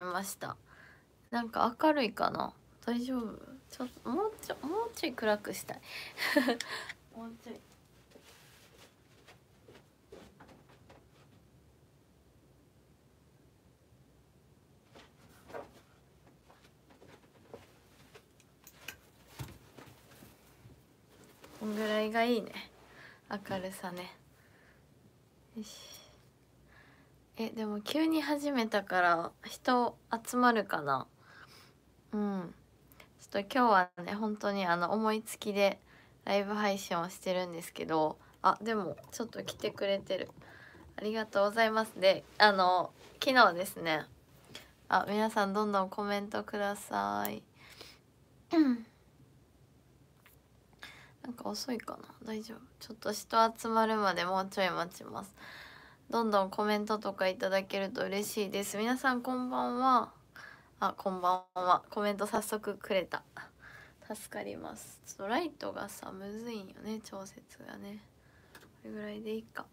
ましたなんか明るいかな大丈夫ちょっともうちょもうちょい暗くしたい もうちょいこんぐらいがいいね明るさねよしえでも急に始めたから人集まるかなうんちょっと今日はね本当にあの思いつきでライブ配信をしてるんですけどあでもちょっと来てくれてるありがとうございますであの昨日ですねあ皆さんどんどんコメントくださいなんか遅いかな大丈夫ちょっと人集まるまでもうちょい待ちますどんどんコメントとかいただけると嬉しいです皆さんこんばんはあこんばんはコメント早速くれた助かりますちょっとライトがさむずいんよね調節がねこれぐらいでいいか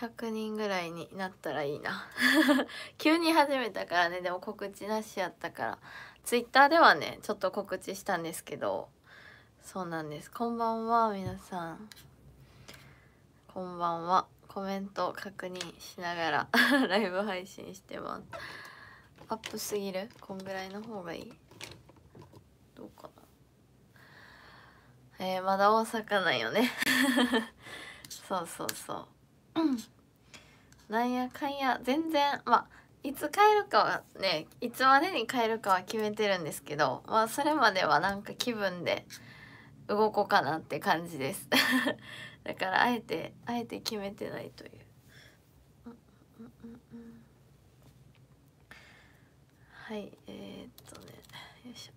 100人ぐらいになったらいいな 急に始めたからねでも告知なしやったから Twitter ではねちょっと告知したんですけどそうなんですこんばんは皆さんこんばんはコメント確認しながら ライブ配信してますアップすぎるこんぐらいの方がいいどうかなえー、まだ大阪なんよね そうそうそううん、なんやかんや全然まあいつ帰るかはねいつまでに帰るかは決めてるんですけどまあそれまではなんか気分で動こうかなって感じですだからあえてあえて決めてないという。はいえー、っとねよいしょ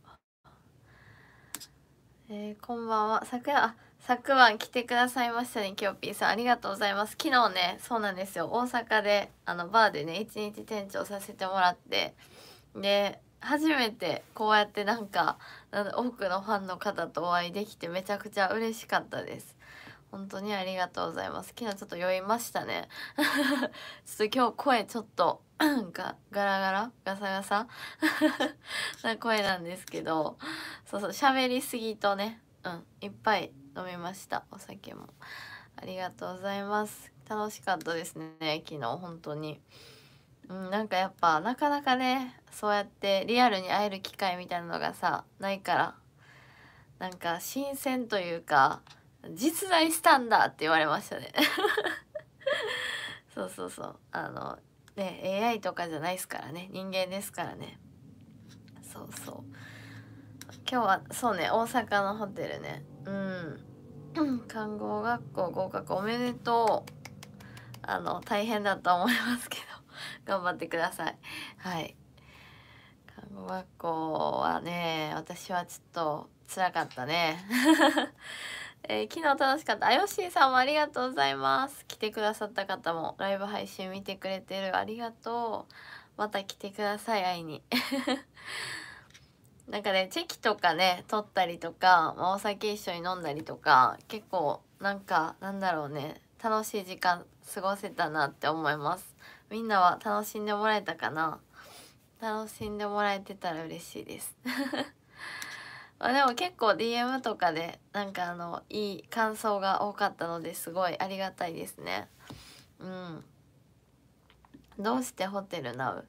えー、こんばんは昨夜昨晩来てくださいましたねきょぴーさんありがとうございます昨日ねそうなんですよ大阪であのバーでね一日店長させてもらってで初めてこうやってなんか多くのファンの方とお会いできてめちゃくちゃ嬉しかったです本当にありがとうございます昨日ちょっと酔いましたね ちょっと今日声ちょっとガ ガラガラガサガサ な声なんですけどそうそう喋りすぎとねうんいっぱい飲みましたお酒もありがとうございます楽しかったですね昨日本当にうん、なんかやっぱなかなかねそうやってリアルに会える機会みたいなのがさないからなんか新鮮というか実在したんだって言われましたね そうそうそうあのね AI とかじゃないですからね人間ですからねそうそう今日はそうね大阪のホテルねうん 看護学校合格おめでとうあの大変だと思いますけど 頑張ってくださいはい看護学校はね私はちょっとつらかったね えー、昨日楽しかった。あよしーさんもありがとうございます。来てくださった方もライブ配信見てくれてる。ありがとう。また来てください、会いに。なんかね、チェキとかね、撮ったりとか、まあ、お酒一緒に飲んだりとか、結構なんか、なんだろうね、楽しい時間過ごせたなって思います。みんなは楽しんでもらえたかな楽しんでもらえてたら嬉しいです。あでも結構 DM とかでなんかあのいい感想が多かったのですごいありがたいですねうんどうしてホテルナウ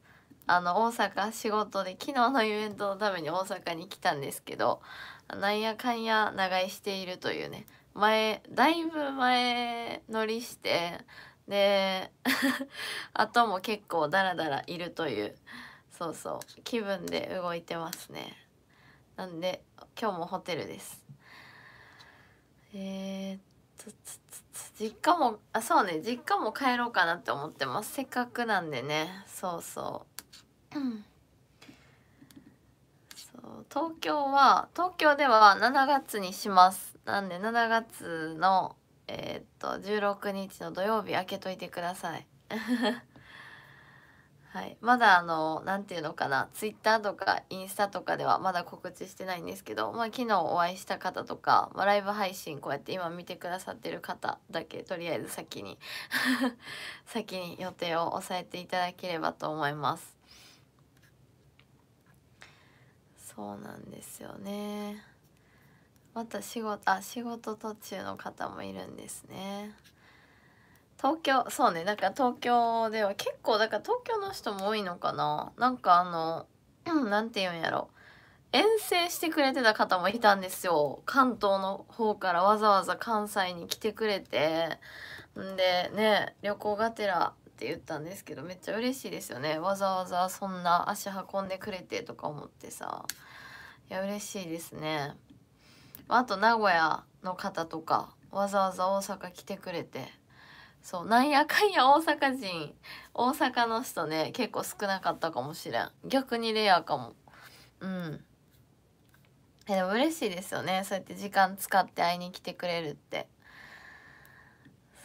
あの大阪仕事で昨日のイベントのために大阪に来たんですけどなんやかんや長居しているというね前だいぶ前乗りしてであと も結構ダラダラいるというそうそう気分で動いてますねなんで今日もホテルですえー、っと実家もあそうね実家も帰ろうかなって思ってますせっかくなんでねそうそうそう東京は東京では7月にしますなんで7月のえー、っと16日の土曜日開けといてくださいはい、まだあの何て言うのかなツイッターとかインスタとかではまだ告知してないんですけど、まあ、昨日お会いした方とか、まあ、ライブ配信こうやって今見てくださってる方だけとりあえず先に 先に予定を抑えていただければと思いますそうなんですよねまた仕事あ仕事途中の方もいるんですね東京そうねだから東京では結構だから東京の人も多いのかななんかあの何て言うんやろ遠征してくれてた方もいたんですよ関東の方からわざわざ関西に来てくれてんでね旅行がてらって言ったんですけどめっちゃ嬉しいですよねわざわざそんな足運んでくれてとか思ってさいや嬉しいですねあと名古屋の方とかわざわざ大阪来てくれてそうなんやかんや大阪人大阪の人ね結構少なかったかもしれん逆にレアかもうんえでも嬉しいですよねそうやって時間使って会いに来てくれるって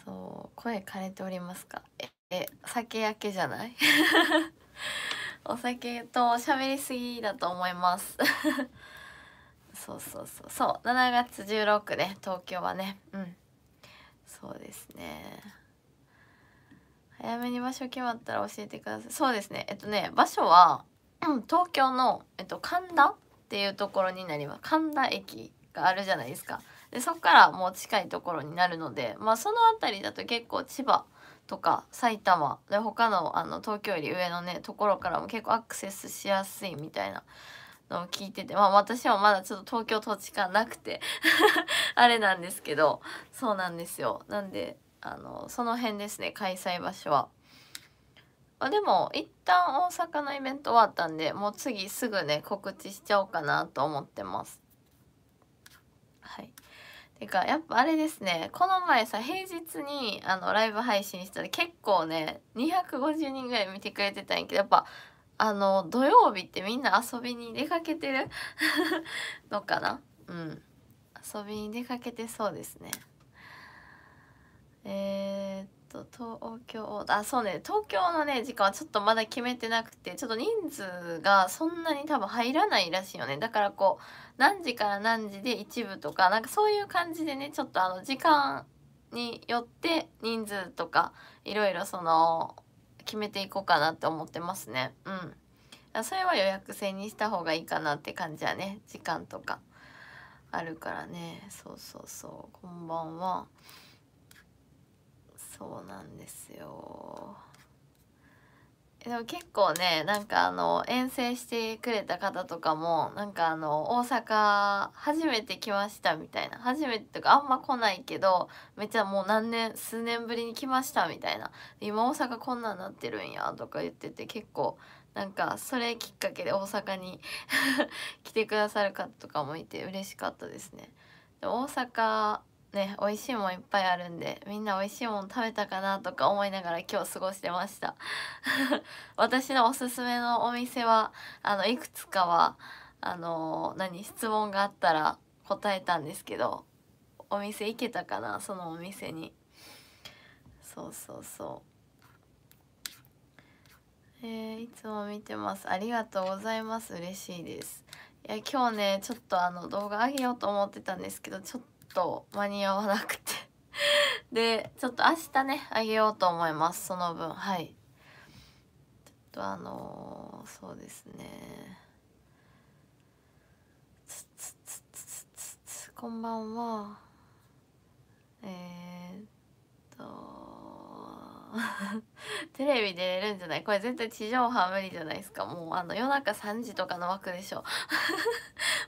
そう声枯れておりますかえ酒焼けじゃない お酒と喋りすぎだと思います そうそうそうそう7月16ね東京はねうんそうですね早めに場所決まったら教えてくださいそうですねえっとね場所は東京の、えっと、神田っていうところになります神田駅があるじゃないですかでそこからもう近いところになるのでまあその辺りだと結構千葉とか埼玉で他のあの東京より上のねところからも結構アクセスしやすいみたいなのを聞いててまあ私はまだちょっと東京土地感なくて あれなんですけどそうなんですよなんであのその辺ですね開催場所は。あでも一旦大阪のイベント終わったんでもう次すぐね告知しちゃおうかなと思ってます。はい、てかやっぱあれですねこの前さ平日にあのライブ配信したら結構ね250人ぐらい見てくれてたんやけどやっぱあの土曜日ってみんな遊びに出かけてる のかなうん遊びに出かけてそうですね。えー、っと東京あそうね東京のね時間はちょっとまだ決めてなくてちょっと人数がそんなに多分入らないらしいよねだからこう何時から何時で一部とかなんかそういう感じでねちょっとあの時間によって人数とかいろいろその決めていこうかなって思ってますねうんそれは予約制にした方がいいかなって感じやね時間とかあるからねそうそうそうこんばんは。そうなんですよでも結構ねなんかあの遠征してくれた方とかもなんかあの大阪初めて来ましたみたいな初めてとかあんま来ないけどめっちゃもう何年数年ぶりに来ましたみたいな今大阪こんなんなってるんやとか言ってて結構なんかそれきっかけで大阪に 来てくださる方とかもいて嬉しかったですね。で大阪ね美味しいもんいっぱいあるんでみんな美味しいもん食べたかなとか思いながら今日過ごしてました 私のおすすめのお店はあのいくつかはあの何質問があったら答えたんですけどお店行けたかなそのお店にそうそうそうえー、いつも見てますありがとうございます嬉しいですいや今日ねちょっとあの動画上げようと思ってたんですけどちょっと間に合わなくて でちょっと明日ねあげようと思いますその分はいちょっとあのー、そうですねこんばんはえー、っとテレビ出れるんじゃないこれ絶対地上波無理じゃないですかもうあの夜中3時とかの枠でしょ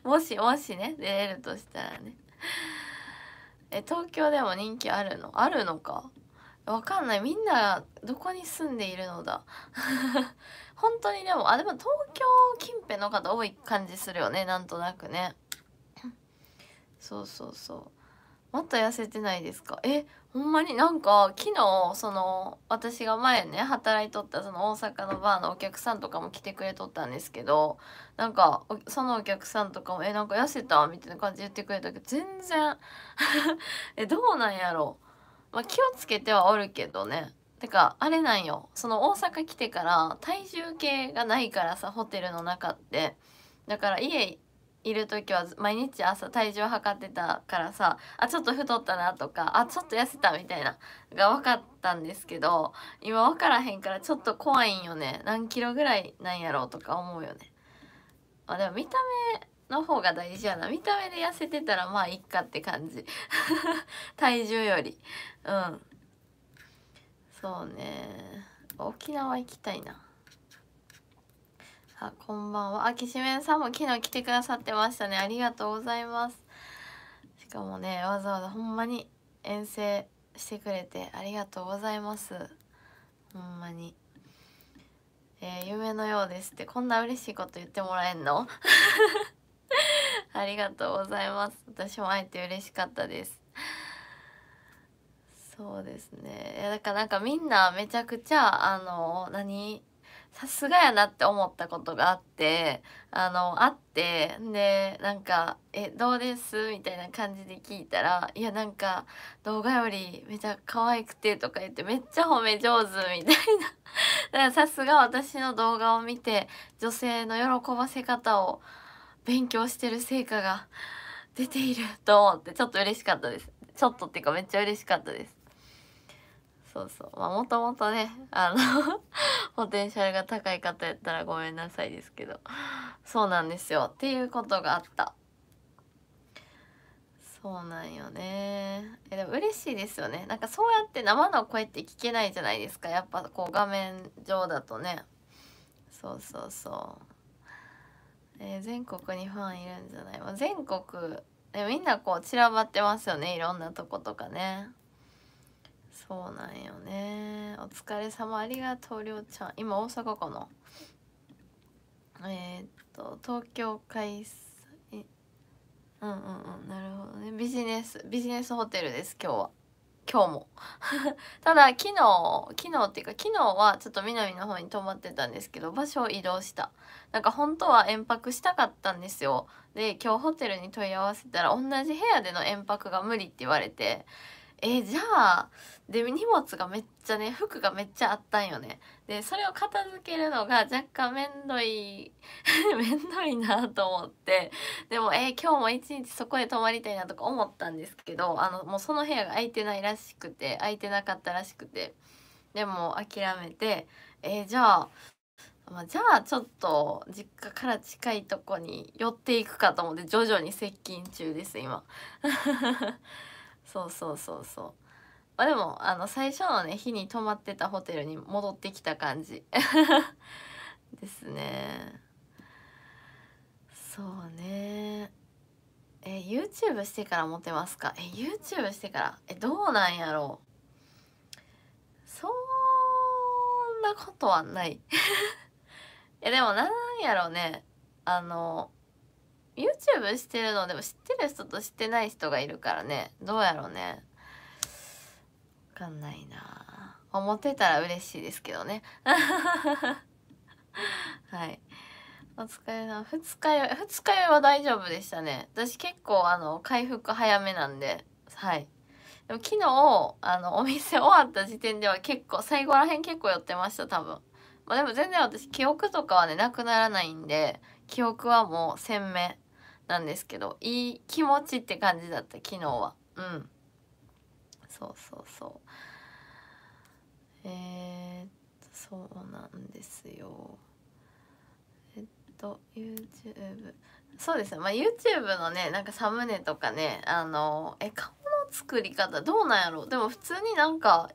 もしもしね出れるとしたらねえ東京でも人気あるのあるのかわかんないみんなどこに住んでいるのだ 本当にでもあでも東京近辺の方多い感じするよねなんとなくね そうそうそうまた痩せてないですかえほんまになんか昨日その私が前ね働いとったその大阪のバーのお客さんとかも来てくれとったんですけどなんかそのお客さんとかも「えなんか痩せた?」みたいな感じで言ってくれたけど全然 えどうなんやろまあ、気をつけてはおるけどねてかあれなんよその大阪来てから体重計がないからさホテルの中ってだから家いる時は毎日朝体重測ってたからさあちょっと太ったなとかあちょっと痩せたみたいなが分かったんですけど今分からへんからちょっと怖いんよね何キロぐらいなんやろうとか思うよねあでも見た目の方が大事やな見た目で痩せてたらまあいっかって感じ 体重よりうんそうね沖縄行きたいなあこんばんはあきしめんさんも昨日来てくださってましたねありがとうございますしかもねわざわざほんまに遠征してくれてありがとうございますほんまにえー、夢のようですってこんな嬉しいこと言ってもらえんの ありがとうございます私も会えて嬉しかったですそうですねだからなんかみんなめちゃくちゃあの何さすがやなって思ったことがあってあのあってでなんか「えどうです?」みたいな感じで聞いたら「いやなんか動画よりめちゃ可愛くて」とか言ってめっちゃ褒め上手みたいな だからさすが私の動画を見て女性の喜ばせ方を勉強してる成果が出ていると思ってちょっと嬉しかったですちょっとっていうかめっちゃ嬉しかったですそうそうまあもともとねあの ポテンシャルが高い方やったらごめんなさいですけどそうなんですよっていうことがあったそうなんよねえでも嬉しいですよねなんかそうやって生の声って聞けないじゃないですかやっぱこう画面上だとねそうそうそう、えー、全国にファンいるんじゃない、全国えみんなこう散らばってますよねいろんなとことかね。そうなんよねお疲れ様ありがとうりょうちゃん今大阪かなえー、っと東京開催うんうんうんなるほどねビジネスビジネスホテルです今日は今日も ただ昨日昨日っていうか昨日はちょっと南の方に泊まってたんですけど場所を移動したなんか本当は延泊したかったんですよで今日ホテルに問い合わせたら同じ部屋での延泊が無理って言われてえじゃあで荷物がめっちゃね服がめっちゃあったんよねでそれを片付けるのが若干めんどい めんどいなと思ってでもえー、今日も一日そこで泊まりたいなとか思ったんですけどあのもうその部屋が空いてないらしくて空いてなかったらしくてでも諦めてえー、じゃあまあ、じゃあちょっと実家から近いとこに寄っていくかと思って徐々に接近中です今 そうそうそうそうあでもあの最初のね日に泊まってたホテルに戻ってきた感じ ですねそうねえ YouTube してからモテますかえ YouTube してからえどうなんやろうそんなことはないえ でもなんやろうねあの YouTube してるのでも知ってる人と知ってない人がいるからねどうやろうねかんないな思ってたら嬉しいですけどね はいお疲れさん2日酔い2日酔いは大丈夫でしたね私結構あの回復早めなんではいでも昨日あのお店終わった時点では結構最後らへん結構寄ってました多分まあでも全然私記憶とかはねなくならないんで記憶はもう鮮明なんですけどいい気持ちって感じだった昨日はうんそうそうそうえー、っとそうなんですよえっと YouTube そうですねまあ YouTube のねなんかサムネとかねあのえ顔の作り方どうなんやろうでも普通になんか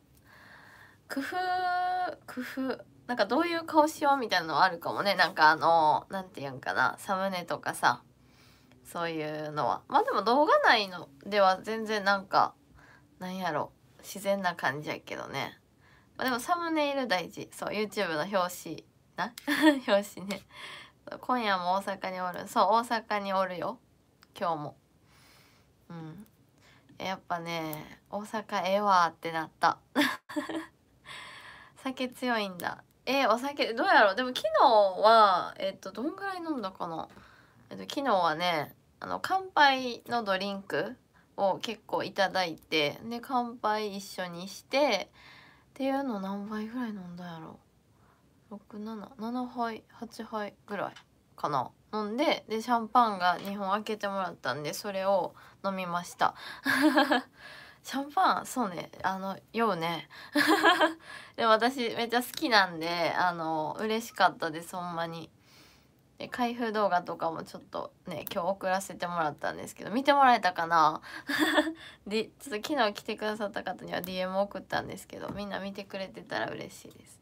工夫工夫なんかどういう顔しようみたいなのあるかもねなんかあの何て言うんかなサムネとかさそういうのはまあでも動画内のでは全然なんかなんやろ自然な感じやけどねまあ、でもサムネイル大事そう YouTube の表紙な 表紙ね今夜も大阪におるそう大阪におるよ今日もうんやっぱね大阪ええわってなった 酒強いんだえー、お酒どうやろうでも昨日はえっ、ー、とどんぐらい飲んだかなえっ、ー、と昨日はねあの乾杯のドリンクを結構いただいてで乾杯一緒にしてっていうの何杯ぐらい飲んだやろ677杯8杯ぐらいかな飲んででシャンパンが2本開けてもらったんでそれを飲みました シャンパンそうねあの酔うね で私めっちゃ好きなんであの嬉しかったですほんまにで開封動画とかもちょっとね今日送らせてもらったんですけど見てもらえたかな でちょっと昨日来てくださった方には DM 送ったんですけどみんな見てくれてたら嬉しいです。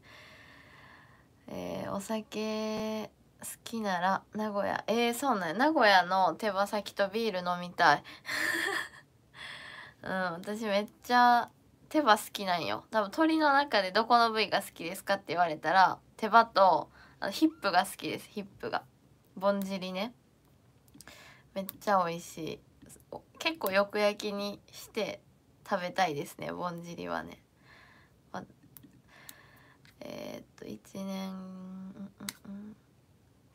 えー、お酒好きなら名古屋えー、そうなん名古屋の手羽先とビール飲みたい うん私めっちゃ手羽好きなんよ多分鳥の中でどこの部位が好きですかって言われたら手羽とあのヒップが好きですヒップがぼんじりねめっちゃ美味しい結構よく焼きにして食べたいですねぼんじりはね、えー、っと1年、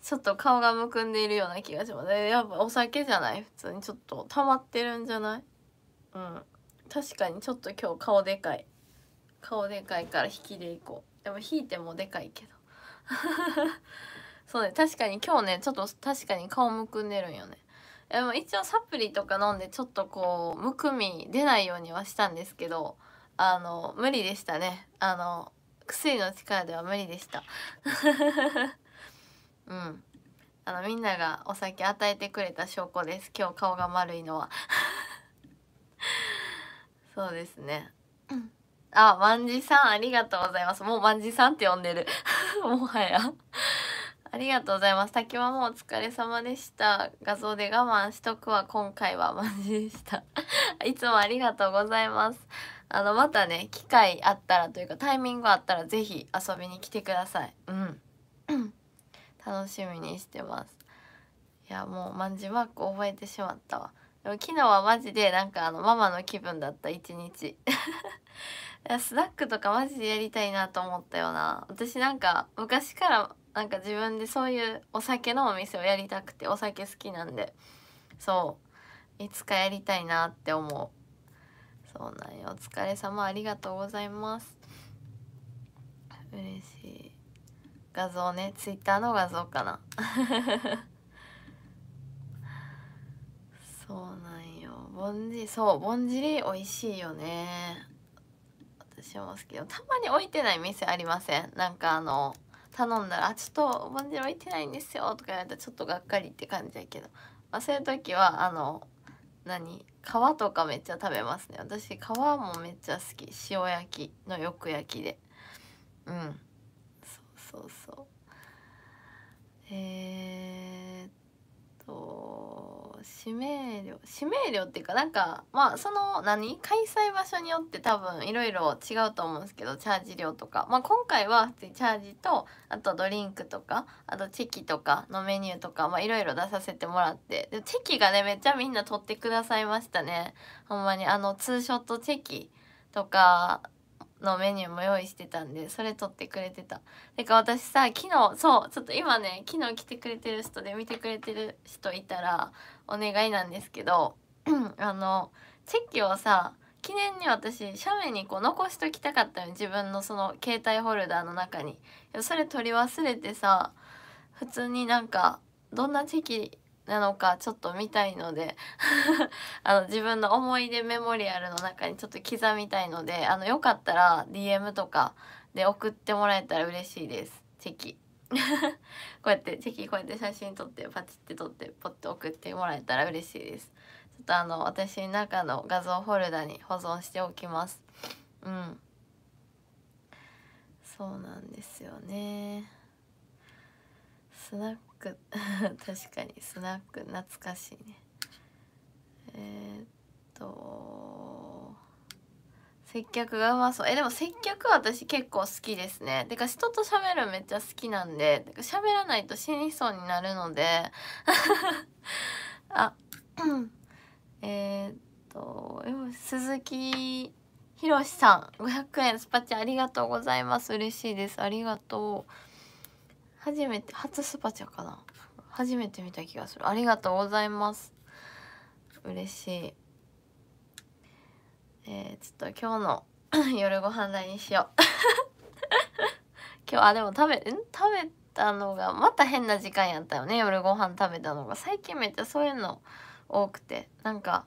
ちょっと顔がむくんでいるような気がしますやっぱお酒じゃない普通にちょっと溜まってるんじゃないうん確かにちょっと今日顔でかい顔でかいから引きでいこうでも引いてもでかいけど そうね確かに今日ねちょっと確かに顔むくんでるんよねでも一応サプリとか飲んでちょっとこうむくみ出ないようにはしたんですけどあの無理でしたねあの薬の力では無理でした うんあのみんながお酒与えてくれた証拠です今日顔が丸いのは そうですね、うんあ、万事さん、ありがとうございます。もう万事さんって呼んでる。もはやありがとうございます。滝はもうお疲れ様でした。画像で我慢しとくわ。今回はマジでした いつもありがとうございます。あの、またね、機会あったらというかタイミングあったらぜひ遊びに来てください。うん。楽しみにしてます。いや、もう万事マーク覚えてしまったわ。でも昨日はマジでなんかあのママの気分だった一日。いやスナックとかマジでやりたいなと思ったよな私なんか昔からなんか自分でそういうお酒のお店をやりたくてお酒好きなんでそういつかやりたいなって思うそうなんよお疲れ様ありがとうございます嬉しい画像ねツイッターの画像かな そうなんよぼんじそうぼんじり美味しいよねしますけどたまに置いてない店ありませんなんかあの頼んだら「あちょっとおばんじゅう置いてないんですよ」とか言われたらちょっとがっかりって感じやけど、まあ、そういう時はあの何皮とかめっちゃ食べますね私皮もめっちゃ好き塩焼きのよく焼きでうんそうそうそうえー、っと指名料指名料っていうかなんかまあその何開催場所によって多分いろいろ違うと思うんですけどチャージ料とか、まあ、今回は普通にチャージとあとドリンクとかあとチェキとかのメニューとかいろいろ出させてもらってでチェキがねめっちゃみんな取ってくださいましたねほんまにあのツーショットチェキとかのメニューも用意してたんでそれ撮ってくれてたてか私さ昨日そうちょっと今ね昨日来てくれてる人で見てくれてる人いたらお願いなんですけど あのチェキをさ記念に私写メにこう残しときたかったの自分のその携帯ホルダーの中にそれ取り忘れてさ普通になんかどんなチェキなのかちょっと見たいので あの自分の思い出メモリアルの中にちょっと刻みたいのであのよかったら DM とかで送ってもらえたら嬉しいですチェキ こうやってチェキこうやって写真撮ってパチって撮ってポッて送ってもらえたら嬉しいですちょっとあの私の中の画像フォルダに保存しておきますうんそうなんですよねスナック 確かにスナック懐かしいねえー、っと接客がうまそうえでも接客は私結構好きですねてか人と喋るめっちゃ好きなんで喋らないと死にそうになるので あえっと鈴木ひろしさん500円スパチャありがとうございます嬉しいですありがとう初めて初スパチャかな初めて見た気がするありがとうございます嬉しいえー、ちょっと今日の 夜ご飯何にしよう 今日あでも食べん食べたのがまた変な時間やったよね夜ご飯食べたのが最近めっちゃそういうの多くてなんか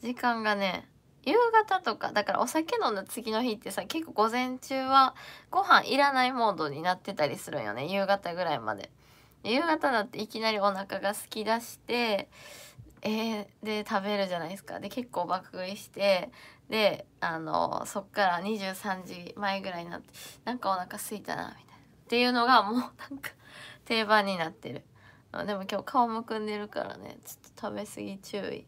時間がね夕方とかだからお酒飲んだ次の日ってさ結構午前中はご飯いらないモードになってたりするんよね夕方ぐらいまで。夕方だっていきなりお腹がすきだしてえー、で食べるじゃないですかで結構爆食いしてであのそっから23時前ぐらいになってなんかお腹すいたなみたいなっていうのがもう なんか定番になってるでも今日顔むくんでるからねちょっと食べ過ぎ注意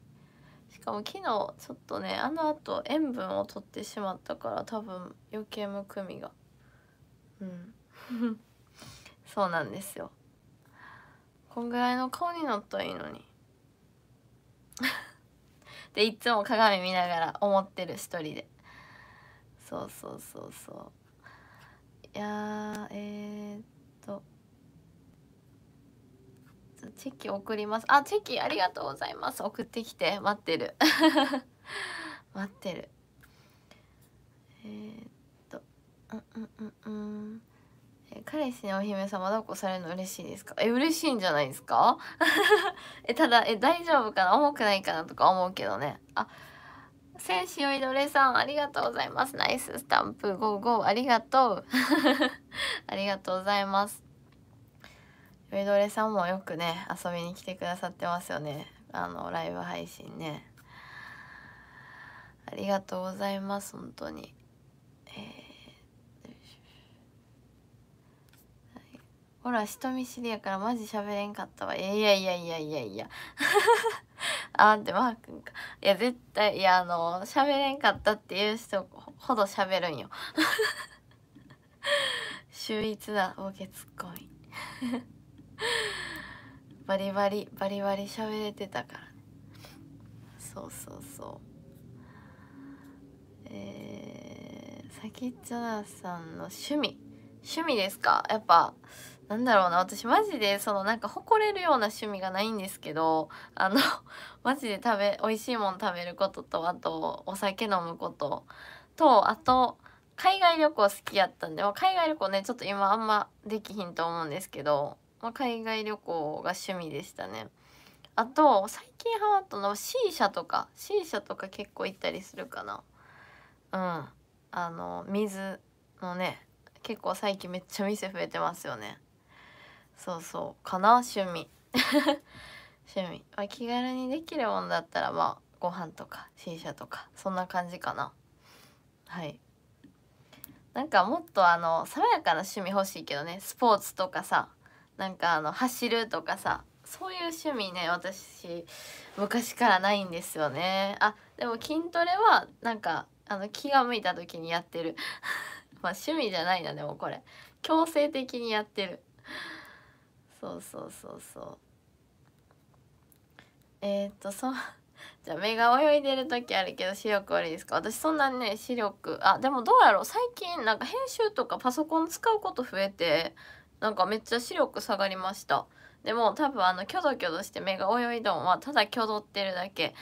かも昨日ちょっとねあのあと塩分を取ってしまったから多分余計むくみがうん そうなんですよこんぐらいの顔になったらいいのに でいつも鏡見ながら思ってる一人でそうそうそうそういやえーチェキ送りますあチェキありがとうございます送ってきて待ってる 待ってるえー、っとうんうんうんうん彼氏にお姫様抱っこされるの嬉しいですかえ嬉しいんじゃないですか えただえ大丈夫かな重くないかなとか思うけどねあ戦士よいどれさんありがとうございますナイススタンプ55ありがとう ありがとうございますみどれさんもよくね遊びに来てくださってますよねあのライブ配信ねありがとうございます本当に、えー、ほら人見知りやからマジ喋れんかったわいやいやいやいやいやいや あーってマー君かいや絶対いやあの喋れんかったっていう人ほど喋るんよ 秀逸なボケツッコミ バリバリバリバリ喋れてたからねそうそうそうえー、サキッチョナさんの趣味趣味ですかやっぱなんだろうな私マジでそのなんか誇れるような趣味がないんですけどあの マジで食べ美味しいもの食べることとあとお酒飲むこととあと海外旅行好きやったんで海外旅行ねちょっと今あんまできひんと思うんですけどまあ、海外旅行が趣味でしたね。あと最近ハマったのは C 社とか C 社とか結構行ったりするかな。うんあの水のね結構最近めっちゃ店増えてますよね。そうそうかな趣味。趣味、まあ、気軽にできるもんだったらまあご飯とか C 社とかそんな感じかな。はいなんかもっとあの爽やかな趣味欲しいけどねスポーツとかさなんかあの走るとかさそういう趣味ね私昔からないんですよねあでも筋トレはなんかあの気が向いた時にやってる まあ趣味じゃないなでもこれ強制的にやってるそうそうそうそうえー、っとそう じゃあ目が泳いでる時あるけど視力悪いですか私そんなにね視力あでもどうやろう最近なんか編集とかパソコン使うこと増えてなんかめっちゃ視力下がりましたでも多分あのキョドキョドして目が泳いどんはただキョドってるだけ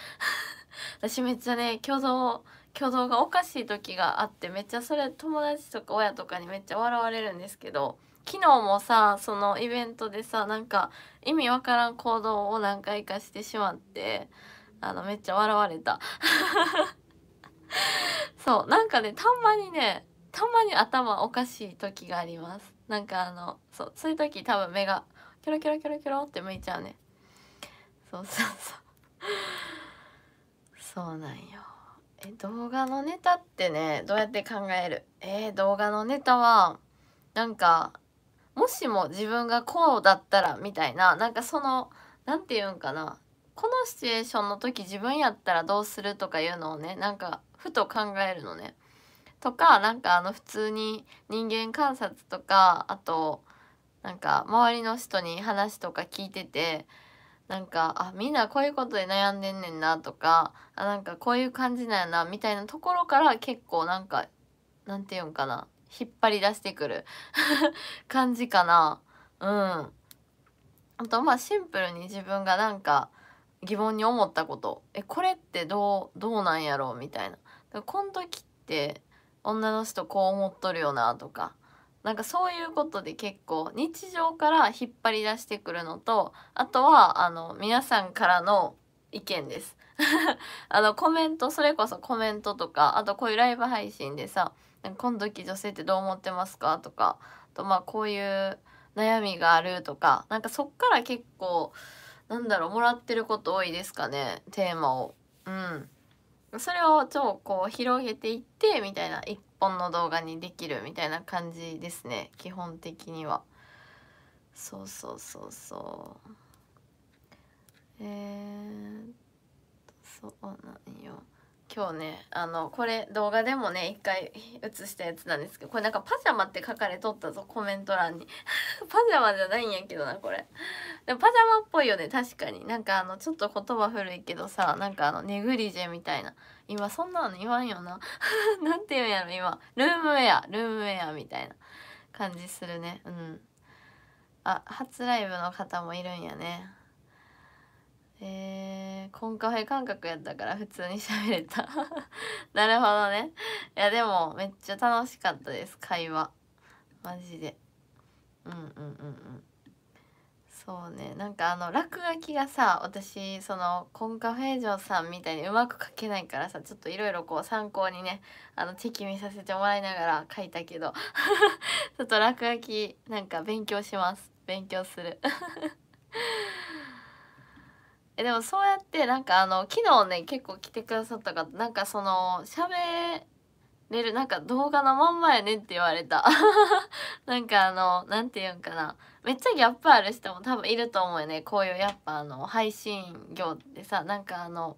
私めっちゃね挙動挙動がおかしい時があってめっちゃそれ友達とか親とかにめっちゃ笑われるんですけど昨日もさそのイベントでさなんか意味わからん行動を何回かしてしまってあのめっちゃ笑われた そうなんかねたまにねたまに頭おかしい時がありますなんかあのそうそういう時多分目がキョロキョロキョロキョロって向いちゃうねそうそうそうそうなんよえ動画のネタってねどうやって考えるえー、動画のネタはなんかもしも自分がこうだったらみたいななんかその何て言うんかなこのシチュエーションの時自分やったらどうするとかいうのをねなんかふと考えるのねとかなんかあの普通に人間観察とかあとなんか周りの人に話とか聞いててなんかあみんなこういうことで悩んでんねんなとかあなんかこういう感じなんやなみたいなところから結構なんかなんていうんかな引っ張り出してくる 感じかなうん。あとまあシンプルに自分がなんか疑問に思ったことえこれってどうどうなんやろうみたいな。この時って女の人こう思っとるよなとかなんかそういうことで結構日常から引っ張り出してくるのとあとはあの皆さんからの意見です あのコメントそれこそコメントとかあとこういうライブ配信でさ「今時女性ってどう思ってますか?」とかとまあこういう悩みがあるとかなんかそっから結構なんだろうもらってること多いですかねテーマを。うんそれを超こう広げていってみたいな一本の動画にできるみたいな感じですね基本的にはそうそうそうそうえー、そうなんよ今日ねあのこれ動画でもね一回映したやつなんですけどこれなんか「パジャマ」って書かれとったぞコメント欄に パジャマじゃないんやけどなこれでもパジャマっぽいよね確かになんかあのちょっと言葉古いけどさなんかあのネグリジェみたいな今そんなの言わんよな なんて言うんやろ今ルームウェアルームウェアみたいな感じするねうんあ初ライブの方もいるんやねえー、コンカフェ感覚やったから普通に喋れた なるほどねいやでもめっちゃ楽しかったです会話マジでうんうんうんうんそうねなんかあの落書きがさ私そのコンカフェ嬢さんみたいにうまく書けないからさちょっといろいろこう参考にねあのキ見させてもらいながら書いたけど ちょっと落書きなんか勉強します勉強する えでもそうやってなんかあの昨日ね結構来てくださった方なんかその喋れるなんか動画のまんまやねって言われた なんかあの何て言うんかなめっちゃギャップある人も多分いると思うよねこういうやっぱあの配信業ってさなんかあの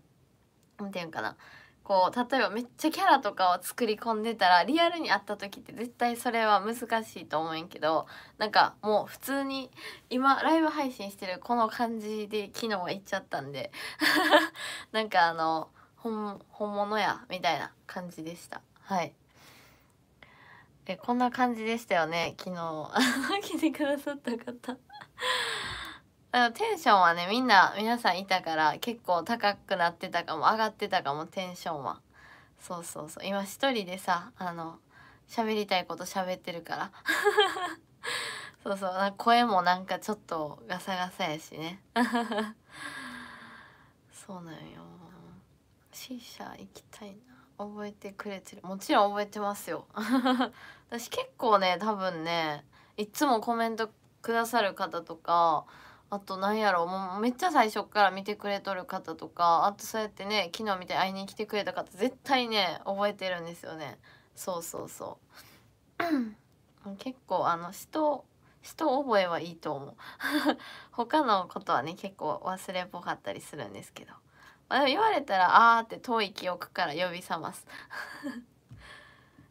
何て言うんかなこう例えばめっちゃキャラとかを作り込んでたらリアルに会った時って絶対それは難しいと思うんけどなんかもう普通に今ライブ配信してるこの感じで昨日は行っちゃったんで なんかあの本本物やみたいな感じでしたはいえこんな感じでしたよね昨日来 てくださった方あテンションはねみんな皆さんいたから結構高くなってたかも上がってたかもテンションはそうそうそう今一人でさあの喋りたいこと喋ってるから そうそう声もなんかちょっとガサガサやしね そうなんよシ社シャ行きたいな覚えてくれてるもちろん覚えてますよ 私結構ね多分ねいつもコメントくださる方とかあとなんやろもうめっちゃ最初から見てくれとる方とかあとそうやってね昨日見て会いに来てくれた方絶対ね覚えてるんですよねそうそうそう 結構あの人人覚えはいいと思う 他のことはね結構忘れっぽかったりするんですけど、まあ、でも言われたらあーって遠い記憶から呼び覚ます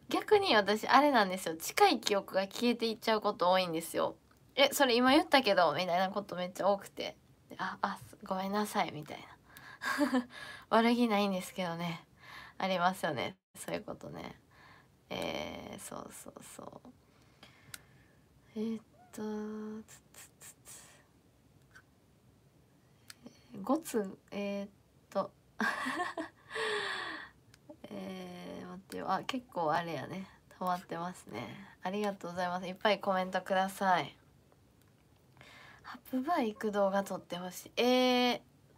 逆に私あれなんですよ近い記憶が消えていっちゃうこと多いんですよ「えそれ今言ったけど」みたいなことめっちゃ多くて「ああごめんなさい」みたいな 悪気ないんですけどねありますよねそういうことねえー、そうそうそうえー、っとつつつつごつえー、っ とえー、待ってよあ結構あれやね止まってますねありがとうございますいっぱいコメントくださいハプバー行く動画撮ってほしいえ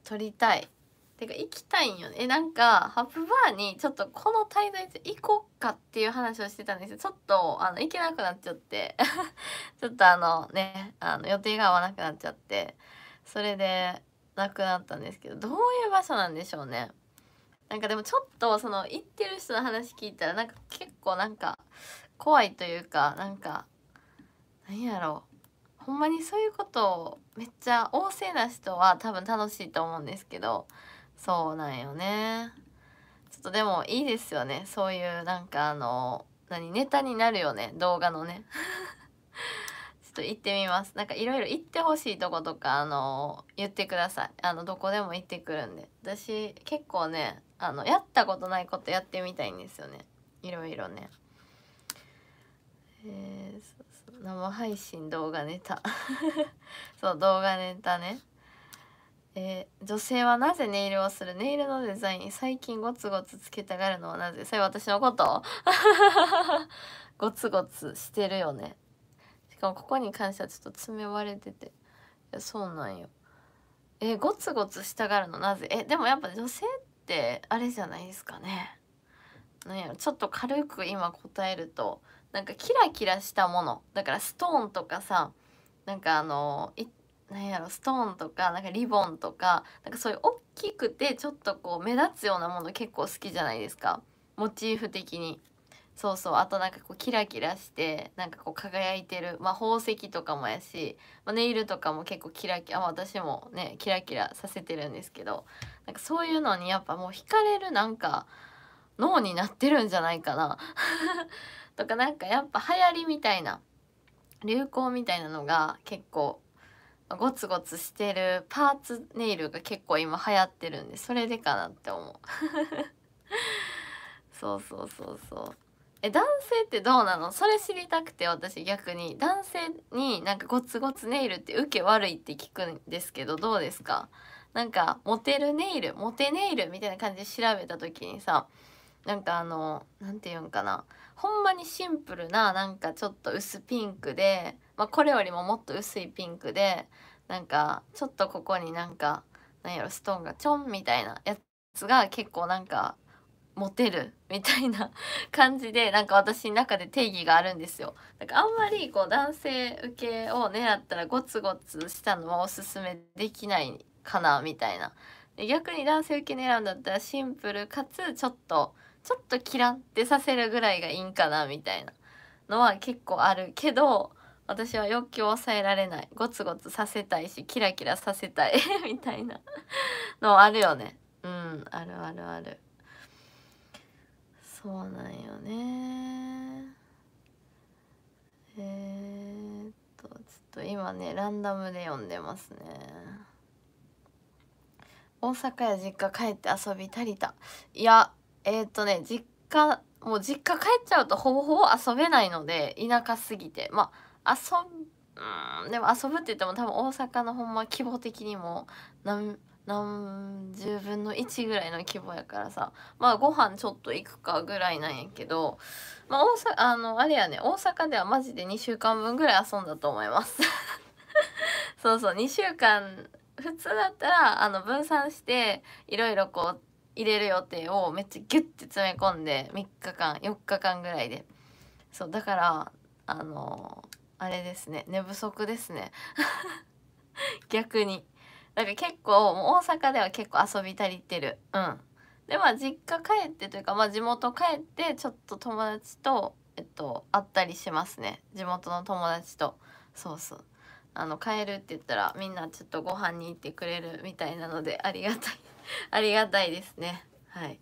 ー、撮りたいてか行きたいんよねえなんかハプバーにちょっとこの滞在で行こっかっていう話をしてたんですちょっとあの行けなくなっちゃって ちょっとあのねあの予定が合わなくなっちゃってそれでなくなったんですけどどういう場所なんでしょうねなんかでもちょっとその行ってる人の話聞いたらなんか結構なんか怖いというかなんか何やろうほんまにそういうことをめっちゃ旺盛な人は多分楽しいと思うんですけどそうなんよねちょっとでもいいですよねそういうなんかあの何ネタになるよね動画のね ちょっと行ってみますなんかいろいろ行ってほしいとことかあの言ってくださいあのどこでも行ってくるんで私結構ねあのやったことないことやってみたいんですよねいろいろねえー生配信動画ネタ そう動画ネタねえー、女性はなぜネイルをするネイルのデザイン最近ゴツゴツつけたがるのはなぜそれ私のこと ゴツゴツしてるよねしかもここに関してはちょっと爪割れてていやそうなんよえー、ゴツゴツしたがるのなぜえでもやっぱ女性ってあれじゃないですかねなんやろちょっと軽く今答えるとなんかキラキラしたものだからストーンとかさなんかあのいなんやろストーンとかなんかリボンとかなんかそういう大きくてちょっとこう目立つようなもの結構好きじゃないですかモチーフ的に。そうそうあとなんかこうキラキラしてなんかこう輝いてる、まあ、宝石とかもやし、まあ、ネイルとかも結構キラキラ、私もねキラキラさせてるんですけどなんかそういうのにやっぱもう惹かれるなんか脳になってるんじゃないかなとかなんかやっぱ流行りみたいな流行みたいなのが結構ゴツゴツしてるパーツネイルが結構今流行ってるんでそれでかなって思う そうそうそうそうえ男性ってどうなのそれ知りたくて私逆に男性になんかゴツゴツネイルって受け悪いって聞くんですけどどうですかなんかモテるネイルモテネイルみたいな感じで調べた時にさなんかあの何て言うんかなほんまにシンプルななんかちょっと薄ピンクで、まあ、これよりももっと薄いピンクでなんかちょっとここになんかなんやろストーンがちょんみたいなやつが結構なんかモテるみたいな 感じでなんか私の中で定義があるんですよ。なんかあんまりこう男性受けを狙ったらゴツゴツしたのはおすすめできないかなみたいな。逆に男性受け狙うんだったらシンプルかつちょっとちょっとキラってさせるぐらいがいいんかなみたいなのは結構あるけど私は欲求を抑えられないゴツゴツさせたいしキラキラさせたい みたいなのあるよねうんあるあるあるそうなんよねえー、っとちょっと今ねランダムで読んでますね大阪や実家帰って遊び足りたいやえー、っとね実家もう実家帰っちゃうとほぼほぼ遊べないので田舎すぎてまあ遊うんでも遊ぶって言っても多分大阪のほんま規模的にも何何十分の1ぐらいの規模やからさまあご飯ちょっと行くかぐらいなんやけどまあ大阪あのあれやね大阪ではマジで2週間分ぐらい遊んだと思います そうそう2週間普通だったらあの分散していろいろこう入れる予定をめっちゃギュッて詰め込んで3日間4日間ぐらいでそうだからあのー、あれですね寝不足ですね 逆にだから結構もう大阪では結構遊び足りてるうんでまあ実家帰ってというか、まあ、地元帰ってちょっと友達とえっと会ったりしますね地元の友達とそうそうあの帰るって言ったらみんなちょっとご飯に行ってくれるみたいなのでありがたい ありがたいですねはい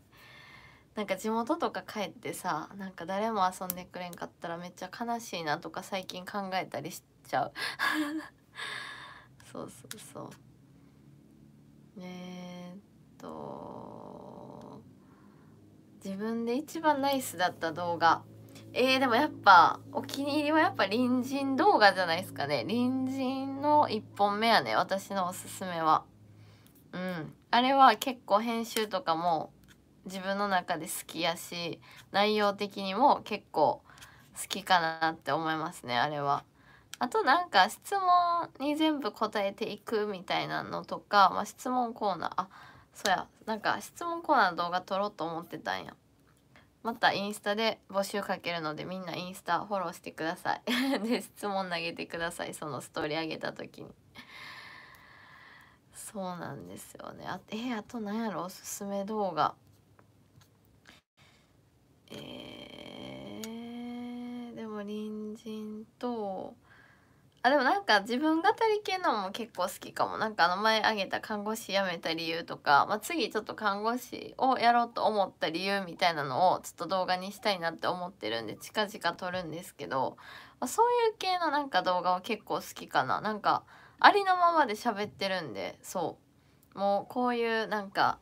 なんか地元とか帰ってさなんか誰も遊んでくれんかったらめっちゃ悲しいなとか最近考えたりしちゃう そうそうそうえー、っと自分で一番ナイスだった動画えー、でもやっぱお気に入りはやっぱ隣人動画じゃないですかね隣人の1本目やね私のおすすめはうんあれは結構編集とかも自分の中で好きやし内容的にも結構好きかなって思いますねあれは。あとなんか質問に全部答えていくみたいなのとか、まあ、質問コーナーあそうやなんか質問コーナーの動画撮ろうと思ってたんやまたインスタで募集かけるのでみんなインスタフォローしてください で質問投げてくださいそのストーリー上げた時にそうなんですよねあえー、あと何やろおすすめ動画えー、でも隣人とあでもなんか自分語り系のも結構好きかもなんかあの前あげた看護師辞めた理由とか、まあ、次ちょっと看護師をやろうと思った理由みたいなのをちょっと動画にしたいなって思ってるんで近々撮るんですけど、まあ、そういう系のなんか動画は結構好きかななんかありのままで喋ってるんでそうもうこういうなんか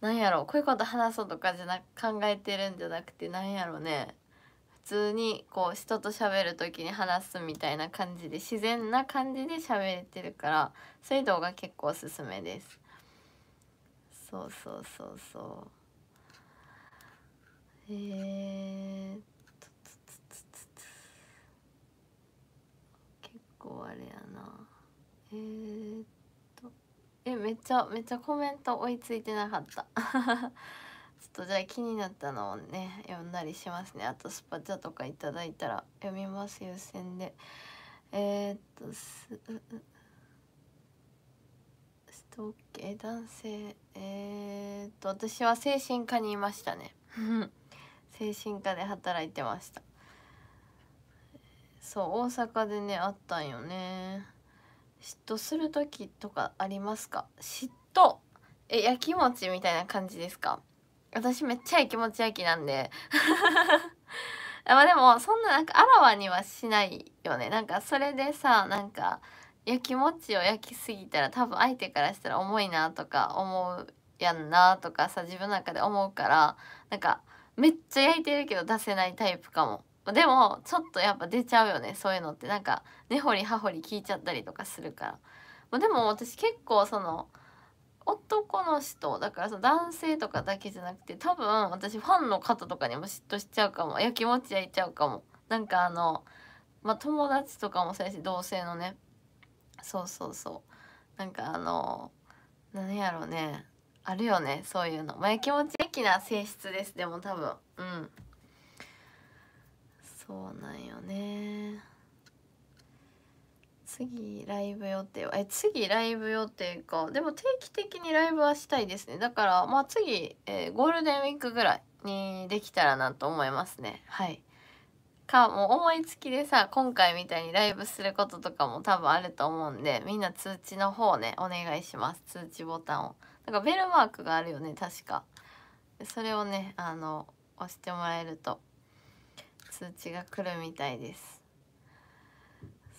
なんやろうこういうこと話そうとかじゃなく考えてるんじゃなくてなんやろうね普通にこう人と喋る時に話すみたいな感じで自然な感じで喋れてるからそういう動画結構おすすめですそうそうそうそうえー、結構あれやなえー、っとえめっちゃめっちゃコメント追いついてなかった ちょっとじゃあ気になったのをね読んだりしますねあとスパチャとかいただいたら読みます優先でえー、っとすストッケ男性えー、っと私は精神科にいましたね 精神科で働いてましたそう大阪でねあったんよね嫉妬する時とかありますか嫉妬えやきもちみたいな感じですか私めっちゃやきもち焼きなんで まあでもそんななんかあらわにはしないよねなんかそれでさなんかやきもちを焼きすぎたら多分相手からしたら重いなとか思うやんなとかさ自分の中で思うからなんかめっちゃ焼いてるけど出せないタイプかもでもちょっとやっぱ出ちゃうよねそういうのってなんか根掘り葉掘り聞いちゃったりとかするから、までも私結構その男の人だからその男性とかだけじゃなくて多分私ファンの方とかにも嫉妬しちゃうかもやきもち焼いちゃうかもなんかあのまあ友達とかもそうやし同性のねそうそうそうなんかあの何やろうねあるよねそういうのまあや持ち的な性質ですでも多分うん。そうなんよね次ライブ予定はえ次ライブ予定かでも定期的にライブはしたいですねだからまあ次、えー、ゴールデンウィークぐらいにできたらなと思いますねはいかもう思いつきでさ今回みたいにライブすることとかも多分あると思うんでみんな通知の方ねお願いします通知ボタンをなんかベルマークがあるよね確かそれをねあの押してもらえると通知が来るみたいです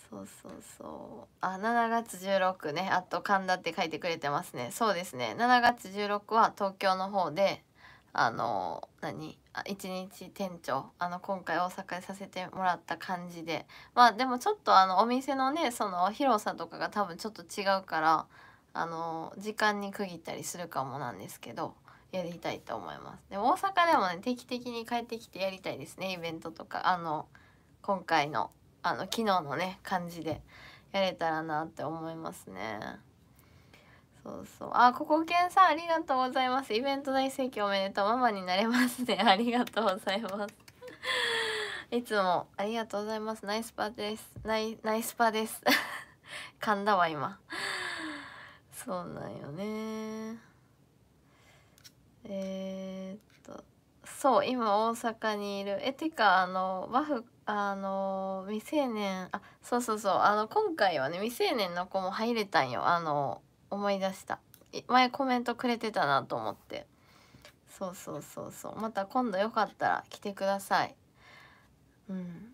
そうそうそうあ7月16ねあと神田って書いてくれてますねそうですね7月16は東京の方であの何一日店長あの今回大阪でさせてもらった感じでまあでもちょっとあのお店のねその広さとかが多分ちょっと違うからあの時間に区切ったりするかもなんですけどやりたいと思いますで大阪でもね定期的に帰ってきてやりたいですねイベントとかあの今回のあの昨日のね感じでやれたらなって思いますねそうそうあここけんさんありがとうございますイベント大盛況おめでとうママになれますね ありがとうございますいつもありがとうございますナイスパですナイナイスパです 噛んだわ今そうなんよねえっとそう今大阪にいるえてかあの和服あの未成年あそうそうそうあの今回はね未成年の子も入れたんよあの思い出した前コメントくれてたなと思ってそうそうそうそうまた今度よかったら来てくださいうん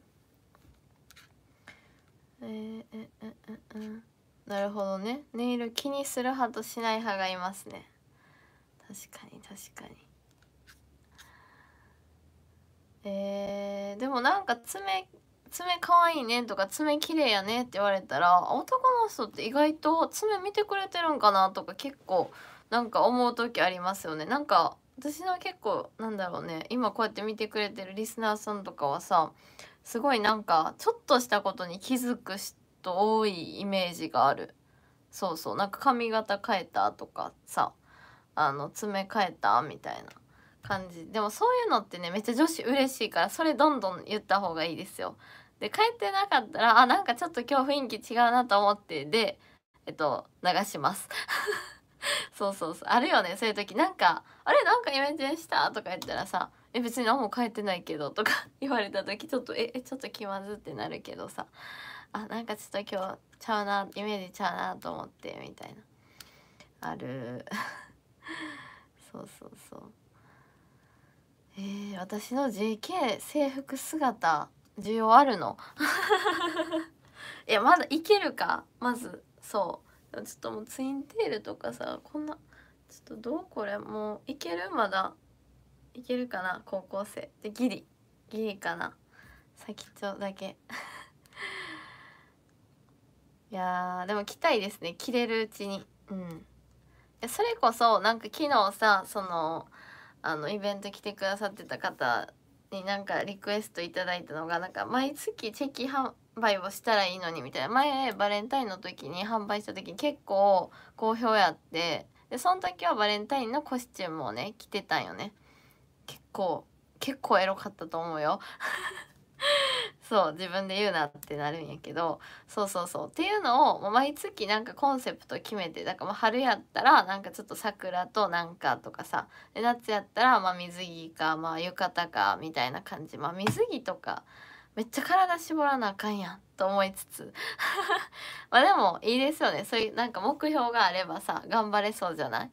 えー、ええええなるほどねネイル気にする派としない派がいますね確かに確かにえー、でもなんか爪爪可愛いねとか爪綺麗やねって言われたら男の人って意外と爪見てくれてるんかなとか結構なんか思う時ありますよねなんか私の結構なんだろうね今こうやって見てくれてるリスナーさんとかはさすごいなんかちょっとしたことに気づく人多いイメージがあるそうそうなんか髪型変えたとかさあのめ替えたみたいな感じでもそういうのってねめっちゃ女子嬉しいからそれどんどん言った方がいいですよ。で変えてなかったらあなんかちょっと今日雰囲気違うなと思ってでえっと流します。そうそうそうあるよねそういう時なんか「あれなんかイメージでした?」とか言ったらさ「え別に何も変えてないけど」とか 言われた時ちょっと「ええちょっと気まず」ってなるけどさ「あなんかちょっと今日ちゃうなイメージちゃうな」と思ってみたいなある そうそうそうえー、私の JK 制服姿需要あるの いやまだいけるかまずそうちょっともうツインテールとかさこんなちょっとどうこれもういけるまだいけるかな高校生でギリギリかな先っちょだけ いやでも着たいですね着れるうちにうんそれこそなんか昨日さそのあのイベント来てくださってた方になんかリクエストいただいたのがなんか毎月チェキ販売をしたらいいのにみたいな前バレンタインの時に販売した時に結構好評やってでその時はバレンタインのコスチュームをね着てたんよね結構結構エロかったと思うよそう自分で言うなってなるんやけどそうそうそうっていうのを毎月なんかコンセプト決めてだから春やったらなんかちょっと桜となんかとかさで夏やったらま水着かまあ浴衣かみたいな感じまあ水着とかめっちゃ体絞らなあかんやんと思いつつ まあでもいいですよねそういうなんか目標があればさ頑張れそうじゃない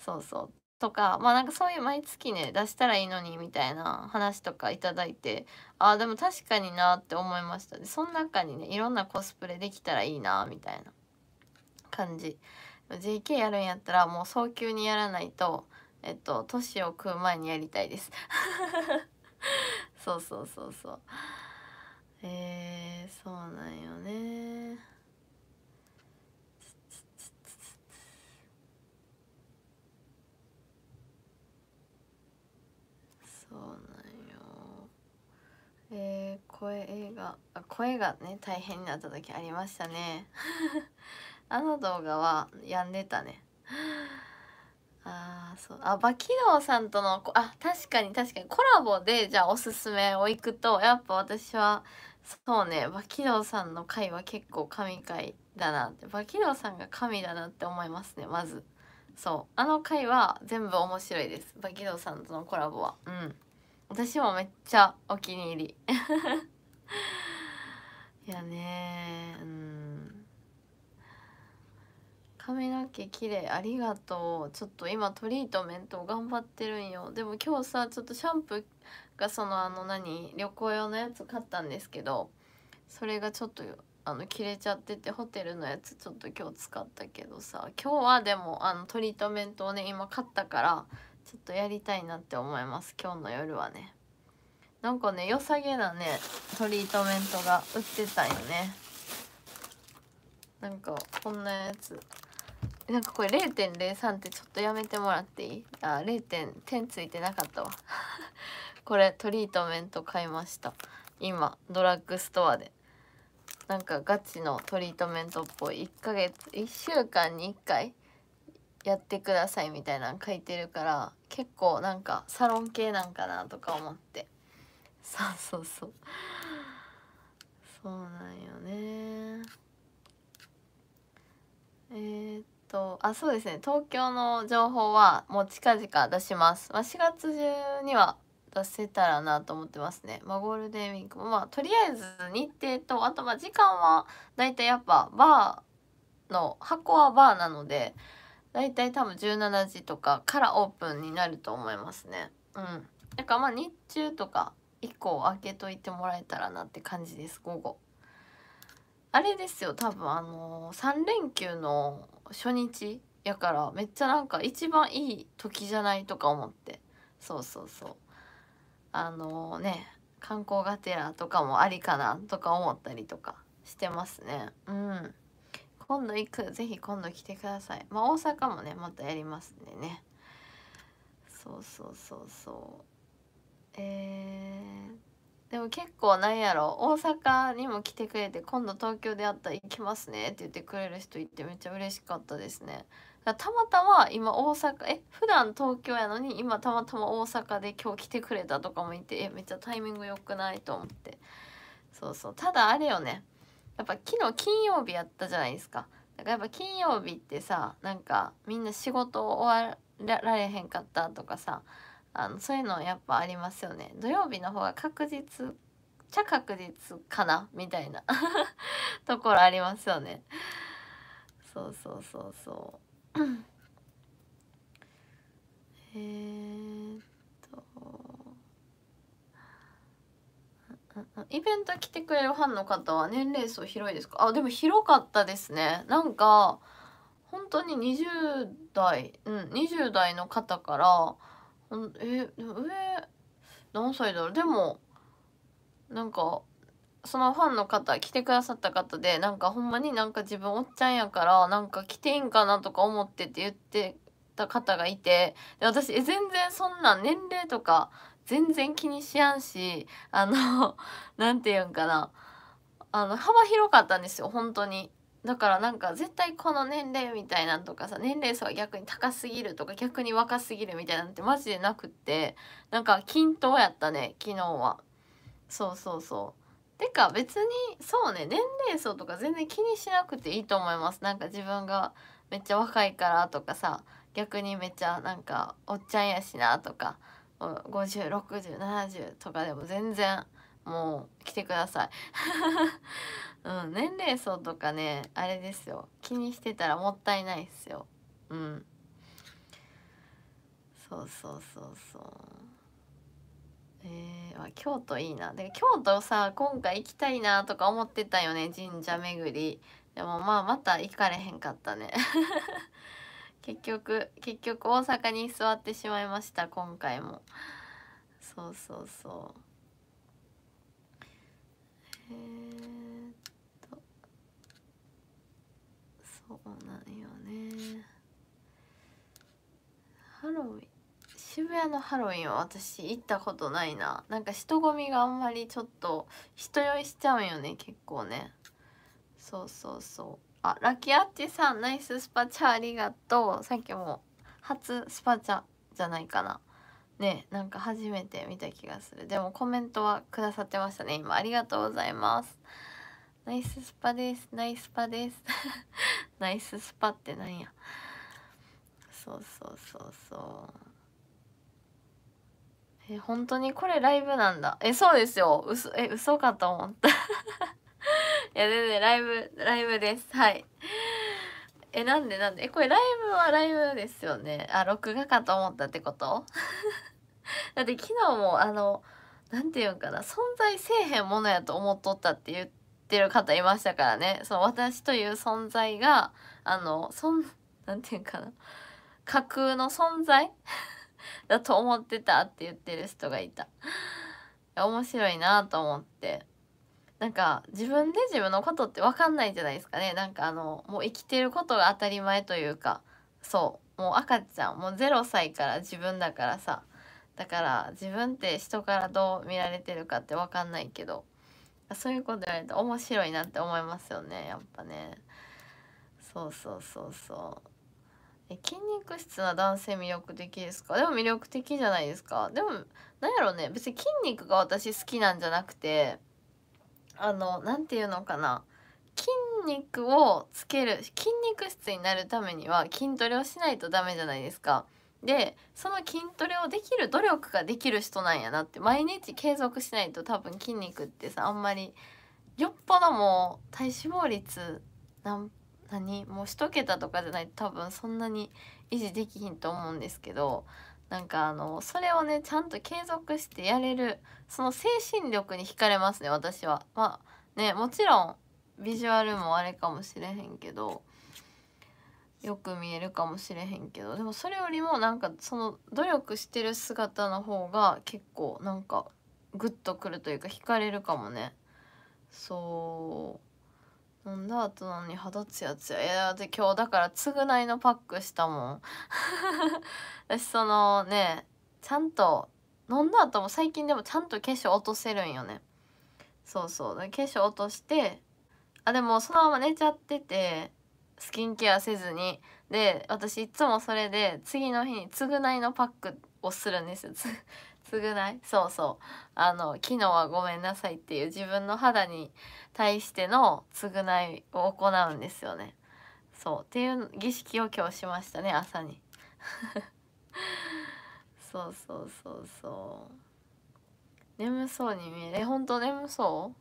そうそうとかまあなんかそういう毎月ね出したらいいのにみたいな話とかいただいてああでも確かになって思いましたでその中にねいろんなコスプレできたらいいなみたいな感じ JK やるんやったらもう早急にやらないとえっと年を食う前にやりたいです そうそうそうそうえー、そうなんよねそうなんよえー、声が声がね大変になった時ありましたね あの動画はやんでたねああそうあバキドウさんとのあ確かに確かにコラボでじゃあおすすめをいくとやっぱ私はそうねバキドウさんの回は結構神回だなってバキドウさんが神だなって思いますねまずそうあの回は全部面白いですバキドウさんとのコラボはうん私もめっちゃお気に入り いやねうん髪の毛綺麗ありがとうちょっと今トリートメント頑張ってるんよでも今日さちょっとシャンプーがそのあの何旅行用のやつ買ったんですけどそれがちょっとあの切れちゃっててホテルのやつちょっと今日使ったけどさ今日はでもあのトリートメントをね今買ったからちょっとやりたいなって思います今日の夜はねなんかね良さげなねトリートメントが売ってたよねなんかこんなやつなんかこれ0.03ってちょっとやめてもらっていいあ0 1 0ついてなかったわ これトリートメント買いました今ドラッグストアでなんかガチのトリートメントっぽい1ヶ月1週間に1回やってくださいみたいなの書いてるから結構なんかサロン系なんかなとか思ってそうそうそうそうなんよねえー、っとあそうですね東京の情報はもう近々出します、まあ、4月中には出せたらなと思ってますね、まあ、ゴールデンウィークもまあとりあえず日程とあとまあ時間は大体やっぱバーの箱はバーなので大体多分17時とかからオープンになると思いますねうんだからまあ日中とか以降開けといてもらえたらなって感じです午後あれですよ多分あのー、3連休の初日やからめっちゃなんか一番いい時じゃないとか思ってそうそうそうあのー、ね観光がてらとかもありかなとか思ったりとかしてますねうん今度行くぜひ今度来てくださいまあ大阪もねまたやりますんでねそうそうそうそうえー、でも結構なんやろ大阪にも来てくれて今度東京で会ったら行きますねって言ってくれる人いてめっちゃ嬉しかったですねたまたま今大阪え普段東京やのに今たまたま大阪で今日来てくれたとかもいてえめっちゃタイミング良くないと思ってそうそうただあれよねやっぱ昨日金曜日やったじゃないですかだからやっぱ金曜日ってさなんかみんな仕事終わられへんかったとかさあのそういうのやっぱありますよね土曜日の方が確実ちゃ確実かなみたいな ところありますよねそうそうそうそうえ ーっイベント来てくれるファンの方は年齢層広いですかあでも広かったですねなんか本当に20代うん20代の方からえ上何歳だろうでもなんかそのファンの方来てくださった方でなんかほんまになんか自分おっちゃんやからなんか来ていいんかなとか思ってって言ってた方がいてで私え全然そんな年齢とか全然気にしやんしあの何 て言うんかなあの幅広かったんですよ本当に。だからなんか絶対この年齢みたいなんとかさ年齢層は逆に高すぎるとか逆に若すぎるみたいなんてマジでなくってなんか均等やったね昨日は。そうそうそう。てか別にそうね年齢層とか全然気にしなくていいと思います。なんか自分がめっちゃ若いからとかさ逆にめっちゃなんかおっちゃんやしなとか506070とかでも全然もう来てください、うん、年齢層とかねあれですよ気にしてたらもったいないっすようんそうそうそうそうえー、あ京都いいなで京都さ今回行きたいなとか思ってたよね神社巡りでもまあまた行かれへんかったね結局結局大阪に座ってしまいました今回もそうそうそうえー、っとそうなんよねハロウィン渋谷のハロウィンは私行ったことないななんか人混みがあんまりちょっと人酔いしちゃうよね結構ねそうそうそうあラキアッチさんナイススパチャありがとうさっきも初スパチャじゃないかなねなんか初めて見た気がするでもコメントはくださってましたね今ありがとうございますナイススパですナイスパです ナイススパってなんやそうそうそうそうえ本当にこれライブなんだえそうですようそえ嘘かと思った いや全然ライブライブですはいえなんでなんでえこれライブはライブですよねあ録画かと思ったってこと だって昨日もあの何て言うんかな存在せえへんものやと思っとったって言ってる方いましたからねその私という存在があのそんなて言うんかな架空の存在 だと思ってたって言ってる人がいた面白いなと思ってなんか自分で自分のことって分かんないじゃないですかねなんかあのもう生きてることが当たり前というかそうもう赤ちゃんもう0歳から自分だからさだから自分って人からどう見られてるかって分かんないけどそういうこと言われると面白いなって思いますよねやっぱねそうそうそうそう筋肉質な男性魅力的ですかでも魅力的じゃないですかでもなんやろうね別に筋肉が私好きなんじゃなくてあの何て言うのかな筋肉をつける筋肉質になるためには筋トレをしないとダメじゃないですか。でその筋トレをできる努力ができる人なんやなって毎日継続しないと多分筋肉ってさあんまりよっぽどもう体脂肪率何何もう1桁とかじゃないと多分そんなに維持できひんと思うんですけどなんかあのそれをねちゃんと継続してやれるその精神力に惹かれますね私は。まあねもちろんビジュアルもあれかもしれへんけどよく見えるかもしれへんけどでもそれよりもなんかその努力してる姿の方が結構なんかグッとくるというか惹かれるかもね。そう飲んだ後なのに肌ツヤツヤいやで今日だから償いのパックしたもん 私そのねちゃんと飲んだ後も最近でもちゃんと化粧落とせるんよねそうそう化粧落としてあでもそのまま寝ちゃっててスキンケアせずにで私いつもそれで次の日に償いのパックをするんですよ償いそうそうあの昨日はごめんなさいっていう自分の肌に対しての償いを行うんですよねそうっていう儀式を今日しましたね朝に そうそうそうそう眠そうに見えるえ本当眠そう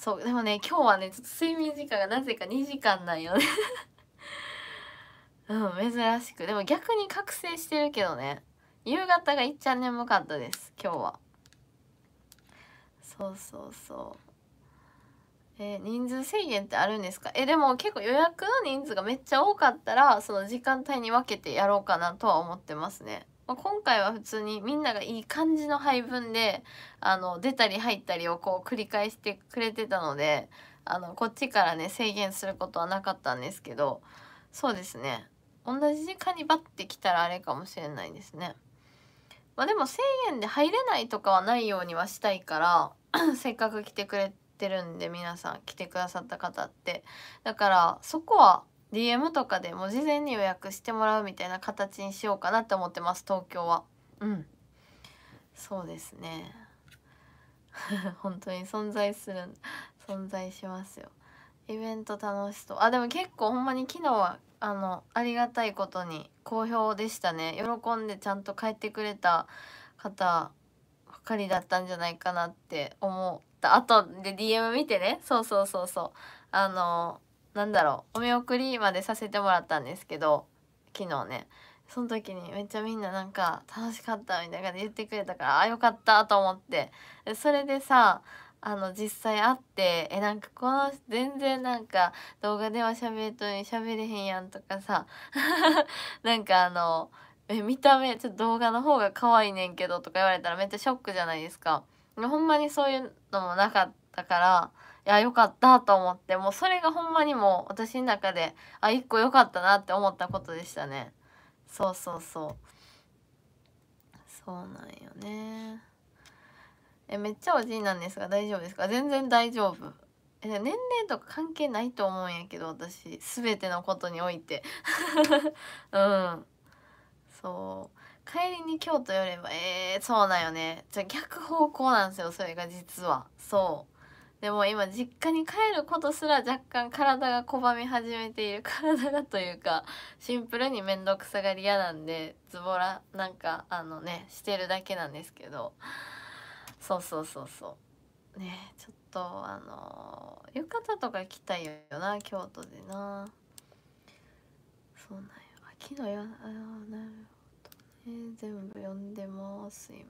そうでもね今日はねちょっと睡眠時間がなぜか2時間なんよね うん珍しくでも逆に覚醒してるけどね夕方がいっちゃん眠かったです今日はそうそうそうえー、人数制限ってあるんですかえでも結構予約の人数がめっちゃ多かったらその時間帯に分けてやろうかなとは思ってますねま今回は普通にみんながいい感じの配分であの出たり入ったりをこう繰り返してくれてたのであのこっちからね制限することはなかったんですけどそうですね同じ時間にバッて来たらあれかもしれないですね。まあ、でも1,000円で入れないとかはないようにはしたいから せっかく来てくれてるんで皆さん来てくださった方ってだからそこは DM とかでも事前に予約してもらうみたいな形にしようかなって思ってます東京はうんそうですね 本当に存在する存在しますよイベント楽しそうあでも結構ほんまに昨日はあのありがたいことに好評でしたね喜んでちゃんと帰ってくれた方ばかりだったんじゃないかなって思ったあとで DM 見てねそうそうそうそうあのなんだろうお見送りまでさせてもらったんですけど昨日ねその時にめっちゃみんななんか楽しかったみたいな感じで言ってくれたからあよかったと思ってそれでさあの実際会ってえなんかこの全然なんか動画では喋るとに喋れへんやんとかさ なんかあのえ見た目ちょっと動画の方が可愛いねんけどとか言われたらめっちゃショックじゃないですか。ほんまにそういうのもなかったからいや良かったと思ってもうそれがほんまにもう私の中であ一個良かったなって思ったことでしたね。そうそうそう。そうなんよね。えめっちゃおじいなんですが大丈夫ですか全然大丈夫え年齢とか関係ないと思うんやけど私全てのことにおいて うんそう帰りに京都寄ればえー、そうなよねじゃ逆方向なんですよそれが実はそうでも今実家に帰ることすら若干体が拒み始めている 体がというかシンプルに面倒くさがり屋なんでズボラなんかあのねしてるだけなんですけどそうそうそうそうねちょっとあの浴衣とか着たいよな京都でなそうなんよ秋のよあなるほどね全部読んでます今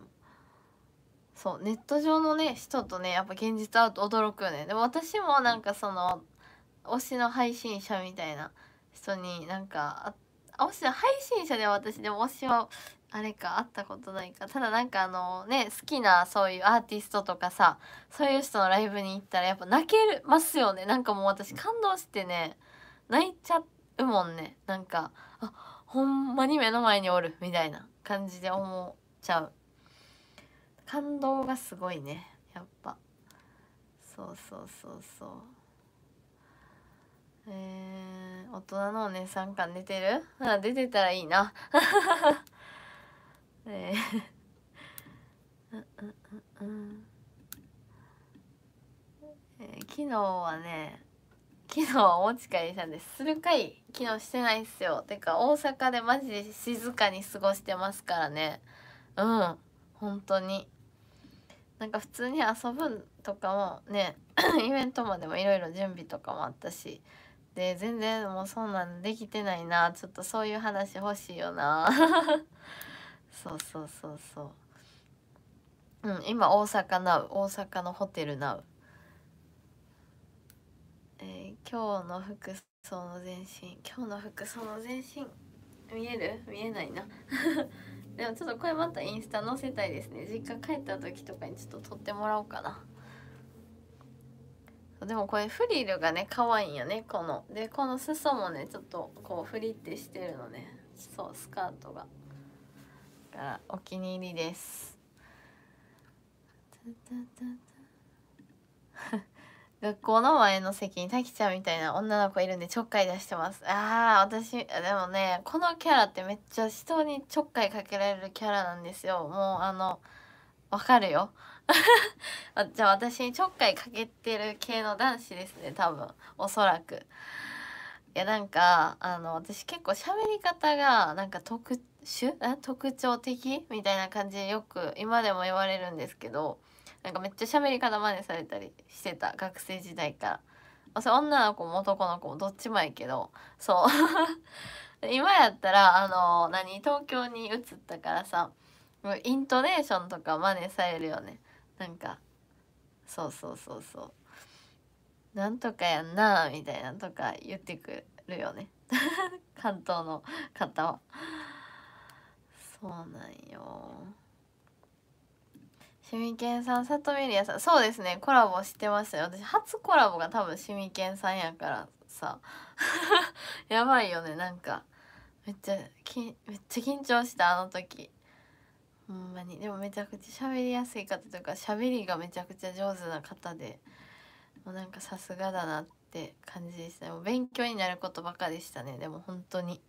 そうネット上のね人とねやっぱ現実会うと驚くよねでも私もなんかその推しの配信者みたいな人になんか会ってあもし配信者では私でもしはあれか会ったことないかただなんかあのね好きなそういうアーティストとかさそういう人のライブに行ったらやっぱ泣けますよねなんかもう私感動してね泣いちゃうもんねなんかあほんまに目の前におるみたいな感じで思っちゃう感動がすごいねやっぱそうそうそうそう。えー、大人のお姉さん感出てるあ出てたらいいな えーうんうんうん、えー、昨日はね昨日はお持ち帰りしたんですするかい昨日してないっすよてか大阪でマジで静かに過ごしてますからねうん本当になんか普通に遊ぶとかもね イベントまでもいろいろ準備とかもあったしって全然もうそんなんできてないなちょっとそういう話欲しいよな そうそうそうそううん今大阪なう大阪のホテルなうえー、今日の服装の全身今日の服装の全身見える見えないな でもちょっとこれまたインスタ載せたいですね実家帰った時とかにちょっと撮ってもらおうかなでもこれフリルがね可愛いんよねこのでこの裾もねちょっとこうフリってしてるのねそうスカートがからお気に入りです 学校の前の席にタキちゃんみたいな女の子いるんでちょっかい出してますあー私でもねこのキャラってめっちゃ人にちょっかいかけられるキャラなんですよもうあのわかるよ じゃあ私にちょっかいかけてる系の男子ですね多分おそらくいやなんかあの私結構喋り方がなんか特殊特徴的みたいな感じでよく今でも言われるんですけどなんかめっちゃ喋り方真似されたりしてた学生時代から。それ女の子も男の子もどっちもやけどそう 今やったらあの何東京に移ったからさイントネーションとか真似されるよねなんかそうそうそうそうなんとかやんなみたいなとか言ってくるよね 関東の方はそうなんよシミケンさん、サトミリアさん、そうですね、コラボしてましたよ。私、初コラボが多分シミケンさんやからさ、やばいよね、なんか。めっちゃ、きめっちゃ緊張した、あの時。ほんまにでもめちゃくちゃ喋りやすい方とか喋りがめちゃくちゃ上手な方でもうなんかさすがだなって感じでしたもう勉強になることばかでしたねでも本当に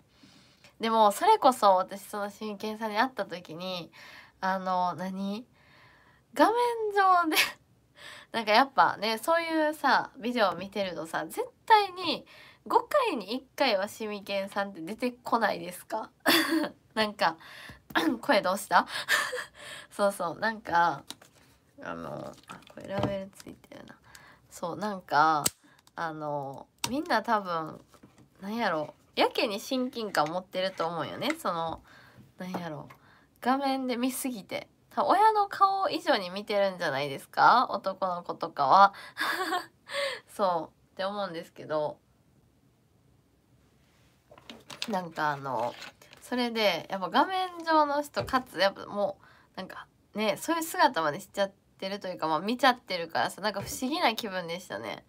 でもそれこそ私その真剣さんに会った時にあの何画面上で なんかやっぱねそういうさビデオを見てるとさ絶対に5回に1回はシミケンさんって出てこないですか なんか 声どうした そうそうなんかあのあこれラベルついてるなそうなんかあのみんな多分なんやろやけに親近感持ってると思うよねそのなんやろ画面で見すぎて親の顔以上に見てるんじゃないですか男の子とかは そうって思うんですけどなんかあのそれでやっぱ画面上の人かつやっぱもうなんかねそういう姿までしちゃってるというか、まあ、見ちゃってるからさなんか不思議な気分でしたね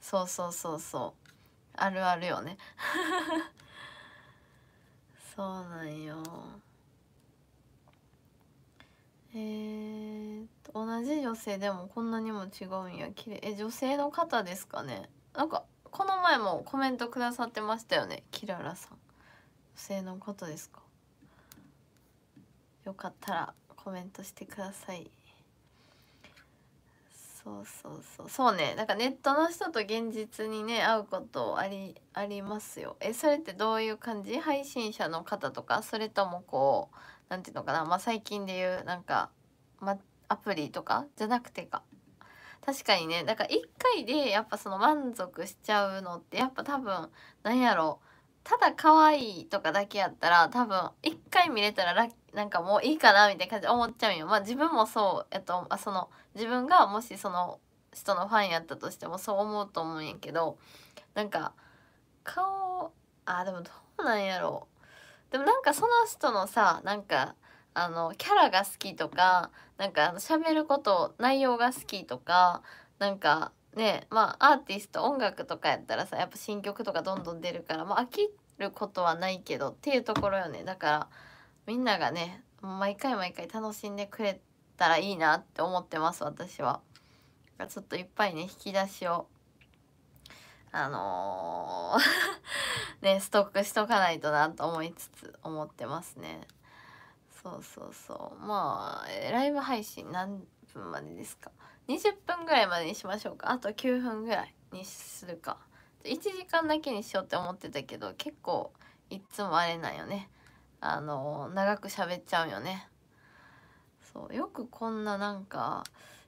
そうそうそうそうあるあるよね そうなんよえー、同じ女性でもこんなにも違うんや綺麗え女性の方ですかねなんかこの前もコメントくださってましたよねキララさん正のことですかよかったらコメントしてくださいそうそうそうそうねなんかネットの人と現実にね会うことありありますよえそれってどういう感じ配信者の方とかそれともこう何て言うのかなまあ最近で言うなんか、ま、アプリとかじゃなくてか確かにねだから1回でやっぱその満足しちゃうのってやっぱ多分なんやろただ可愛いとかだけやったら多分一回見れたらなんかもういいかなみたいな感じで思っちゃうんよ。まあ自分もそうやとあその自分がもしその人のファンやったとしてもそう思うと思うんやけどなんか顔あでもどうなんやろうでもなんかその人のさなんかあのキャラが好きとかなんかあの喋ること内容が好きとかなんかねまあアーティスト音楽とかやったらさやっぱ新曲とかどんどん出るから、まあ、飽きることはないけどっていうところよねだからみんながね毎回毎回楽しんでくれたらいいなって思ってます私は。ちょっといっぱいね引き出しをあのー ねストックしとかないとなと思いつつ思ってますね。そうそうそうまあライブ配信何分までですか20分ぐらいまでにしましょうかあと9分ぐらいにするか1時間だけにしようって思ってたけど結構いつもあれなんよねあの長く喋っちゃうよねそうよくこんななんか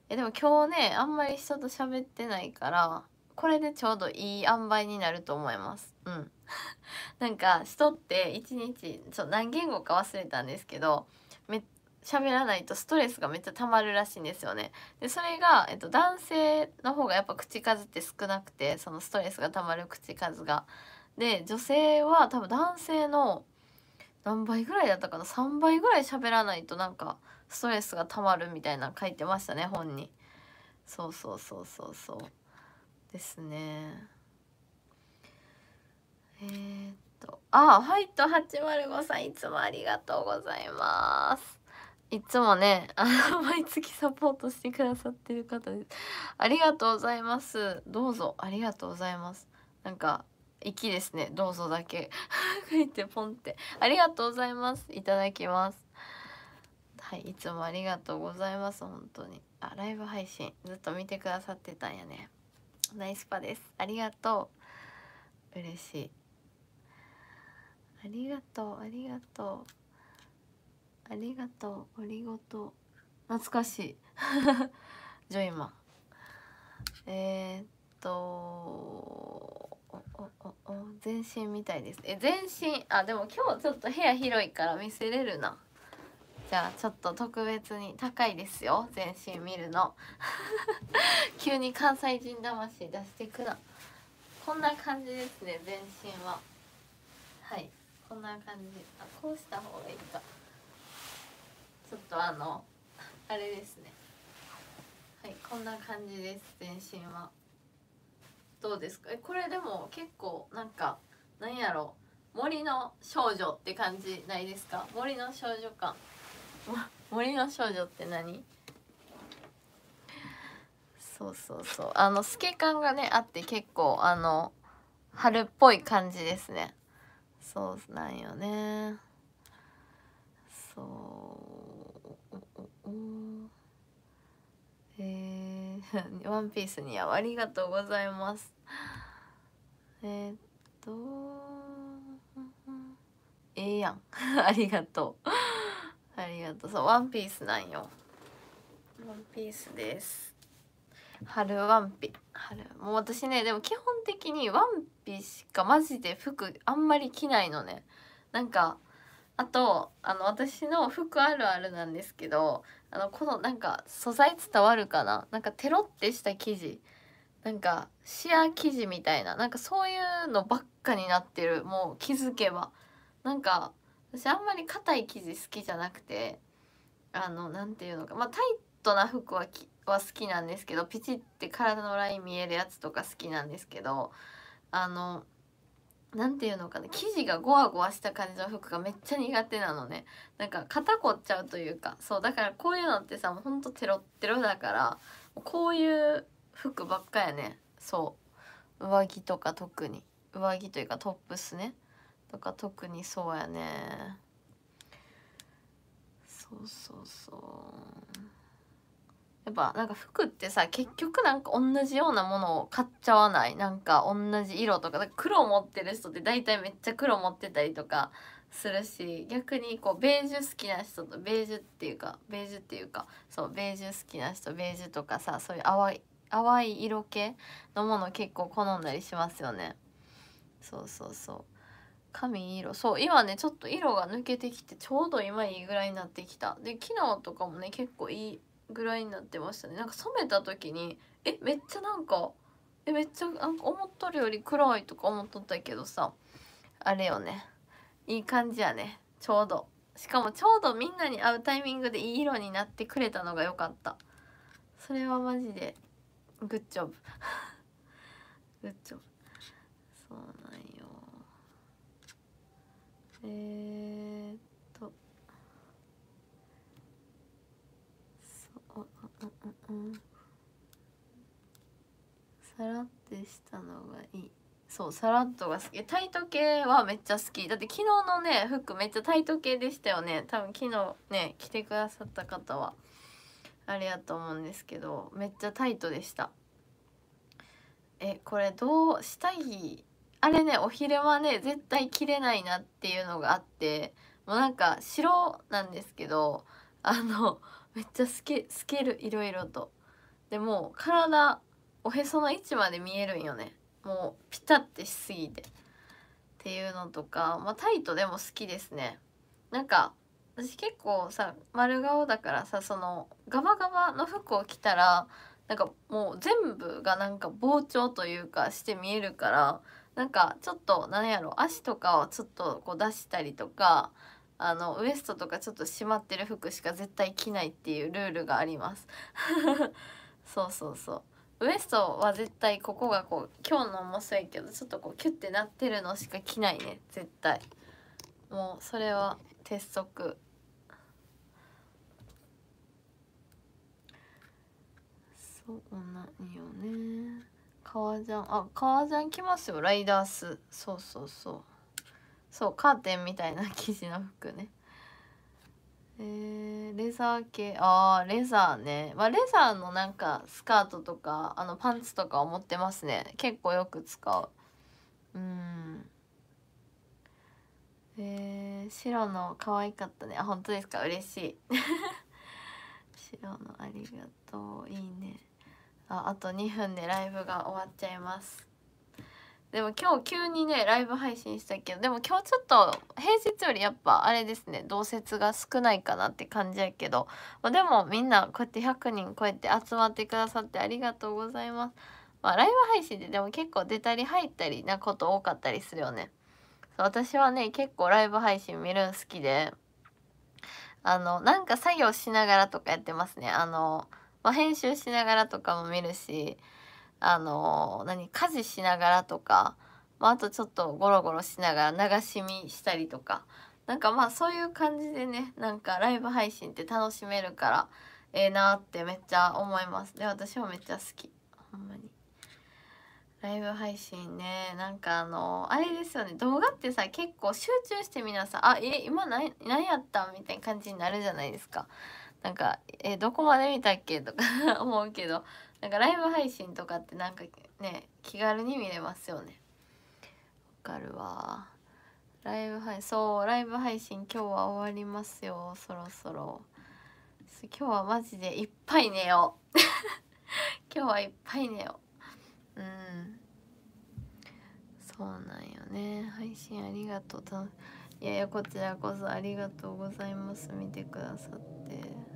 えでも今日ねあんまり人と喋ってないからこれでちょうどいい塩梅になると思いますうん なんか人って一日そう何言語か忘れたんですけど喋らないとストレスがめっちゃ溜まるらしいんですよね。でそれが、えっと、男性の方がやっぱ口数って少なくてそのストレスが溜まる口数が。で女性は多分男性の何倍ぐらいだったかな3倍ぐらい喋らないとなんかストレスが溜まるみたいな書いてましたね本に。そうそうそうそうそうですね。えー、っとあファイト805さんいつもありがとうございます。いつもね あの毎月サポートしてくださってる方ですありがとうございますどうぞありがとうございますなんか息ですねどうぞだけ 書いてポンってありがとうございますいただきますはいいつもありがとうございます本当にあライブ配信ずっと見てくださってたんやねナイスパですありがとう嬉しいありがとうありがとうありがとうありがとう懐かしい ジョイマンえー、っと全身みたいですえ全身あでも今日ちょっと部屋広いから見せれるなじゃあちょっと特別に高いですよ全身見るの 急に関西人魂出してくなこんな感じですね全身ははいこんな感じあこうした方がいいかちょっとあのあれですねはいこんな感じです全身はどうですかえこれでも結構なんかなんやろう森の少女って感じないですか森の少女感 森の少女って何そうそうそうあの透け感がねあって結構あの春っぽい感じですねそうなんよねそうえー、ワンピースにはありがとうございますえー、っとええー、やん ありがとうありがとうそうワンピースなんよワンピースです春ワンピ春もう私ねでも基本的にワンピしかマジで服あんまり着ないのねなんかあとあの私の服あるあるなんですけどあのこのなんか素材伝わるかななんかテロってした生地なんかシア生地みたいななんかそういうのばっかになってるもう気づけばなんか私あんまり硬い生地好きじゃなくてあの何て言うのかまあタイトな服はは好きなんですけどピチって体のライン見えるやつとか好きなんですけどあの何て言うのかな生地がゴワゴワした感じの服がめっちゃ苦手なのねなんか肩凝っちゃうというかそうだからこういうのってさもうほんとテロテロだからこういう服ばっかやねそう上着とか特に上着というかトップスねとか特にそうやねそうそうそうやっぱなんか服ってさ結局なんか同じようなものを買っちゃわないなんか同じ色とかか黒持ってる人って大体めっちゃ黒持ってたりとかするし逆にこうベージュ好きな人とベージュっていうかベージュっていうかそうベージュ好きな人ベージュとかさそういう淡い淡い色系のもの結構好んだりしますよねそうそうそう髪色そう今ねちょっと色が抜けてきてちょうど今いいぐらいになってきたで昨日とかもね結構いいぐらいになってましたねなんか染めた時にえめっちゃなんかえめっちゃなんか思っとるより暗いとか思っとったけどさあれよねいい感じやねちょうどしかもちょうどみんなに会うタイミングでいい色になってくれたのが良かったそれはマジでグッジョブ グッジョブそうなんよえー、さらってしたのがいいそうさらっとが好きタイト系はめっちゃ好きだって昨日のね服めっちゃタイト系でしたよね多分昨日ね着てくださった方はあれやと思うんですけどめっちゃタイトでしたえこれどうしたいあれねお昼間ね絶対着れないなっていうのがあってもうなんか白なんですけどあのめっちゃスケスケるいろいろとでも体おへその位置まで見えるんよねもうピタッてしすぎてっていうのとか、まあ、タイトでも好きですねなんか私結構さ丸顔だからさそのガバガバの服を着たらなんかもう全部がなんか膨張というかして見えるからなんかちょっと何やろ足とかをちょっとこう出したりとかあのウエストとかちょっと締まってる服しか絶対着ないっていうルールがあります そうそうそうウエストは絶対ここがこう今日の面白いやけどちょっとこうキュッてなってるのしか着ないね絶対もうそれは鉄則そうなんよね革ジャンあ革ジャン着ますよライダースそうそうそうそうカーテンみたいな生地の服ねえー、レザー系あーレザーね、まあ、レザーのなんかスカートとかあのパンツとかを持ってますね結構よく使ううんえー、白の可愛かったねあ本当ですか嬉しい 白のありがとういいねああと2分でライブが終わっちゃいますでも今日急にねライブ配信したけどでも今日ちょっと平日よりやっぱあれですね同説が少ないかなって感じやけど、まあ、でもみんなこうやって100人こうやって集まってくださってありがとうございます。まあ、ライブ配信ででも結構出たり入ったりなこと多かったりするよね。私はね結構ライブ配信見るん好きであのなんか作業しながらとかやってますね。あの、まあ、編集しながらとかも見るしあの何家事しながらとか、まあ、あとちょっとゴロゴロしながら流し見したりとかなんかまあそういう感じでねなんかライブ配信って楽しめるからええー、なってめっちゃ思いますで私もめっちゃ好きほんまにライブ配信ねなんかあのあれですよね動画ってさ結構集中して皆さん「あえ今何何やった?」みたいな感じになるじゃないですかなんか「えどこまで見たっけ?」とか 思うけどなんかライブ配信とかってなんかね気軽に見れますよねわかるわライブ配そうライブ配信今日は終わりますよそろそろ今日はマジでいっぱい寝よう 今日はいっぱい寝よううんそうなんよね配信ありがとういやいやこちらこそありがとうございます見てくださって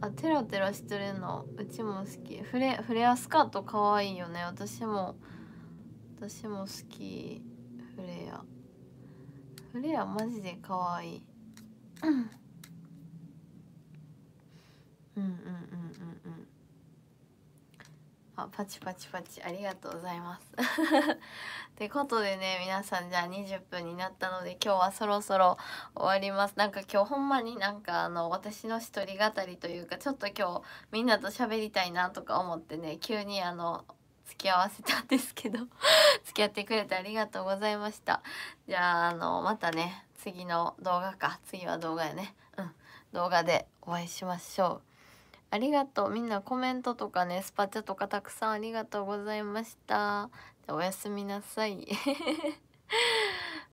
あテラテラしてるのうちも好きフレフレアスカートかわいいよね私も私も好きフレアフレアマジでかわいいうんうんうんうんうんあパチパチパチありがとうございます。ってことでね皆さんじゃあ20分になったので今日はそろそろ終わります。なんか今日ほんまになんかあの私の一人語りというかちょっと今日みんなと喋りたいなとか思ってね急にあの付き合わせたんですけど 付き合ってくれてありがとうございました。じゃああのまたね次の動画か次は動画やねうん動画でお会いしましょう。ありがとう。みんなコメントとかね、スパチャとかたくさんありがとうございました。じゃおやすみなさい。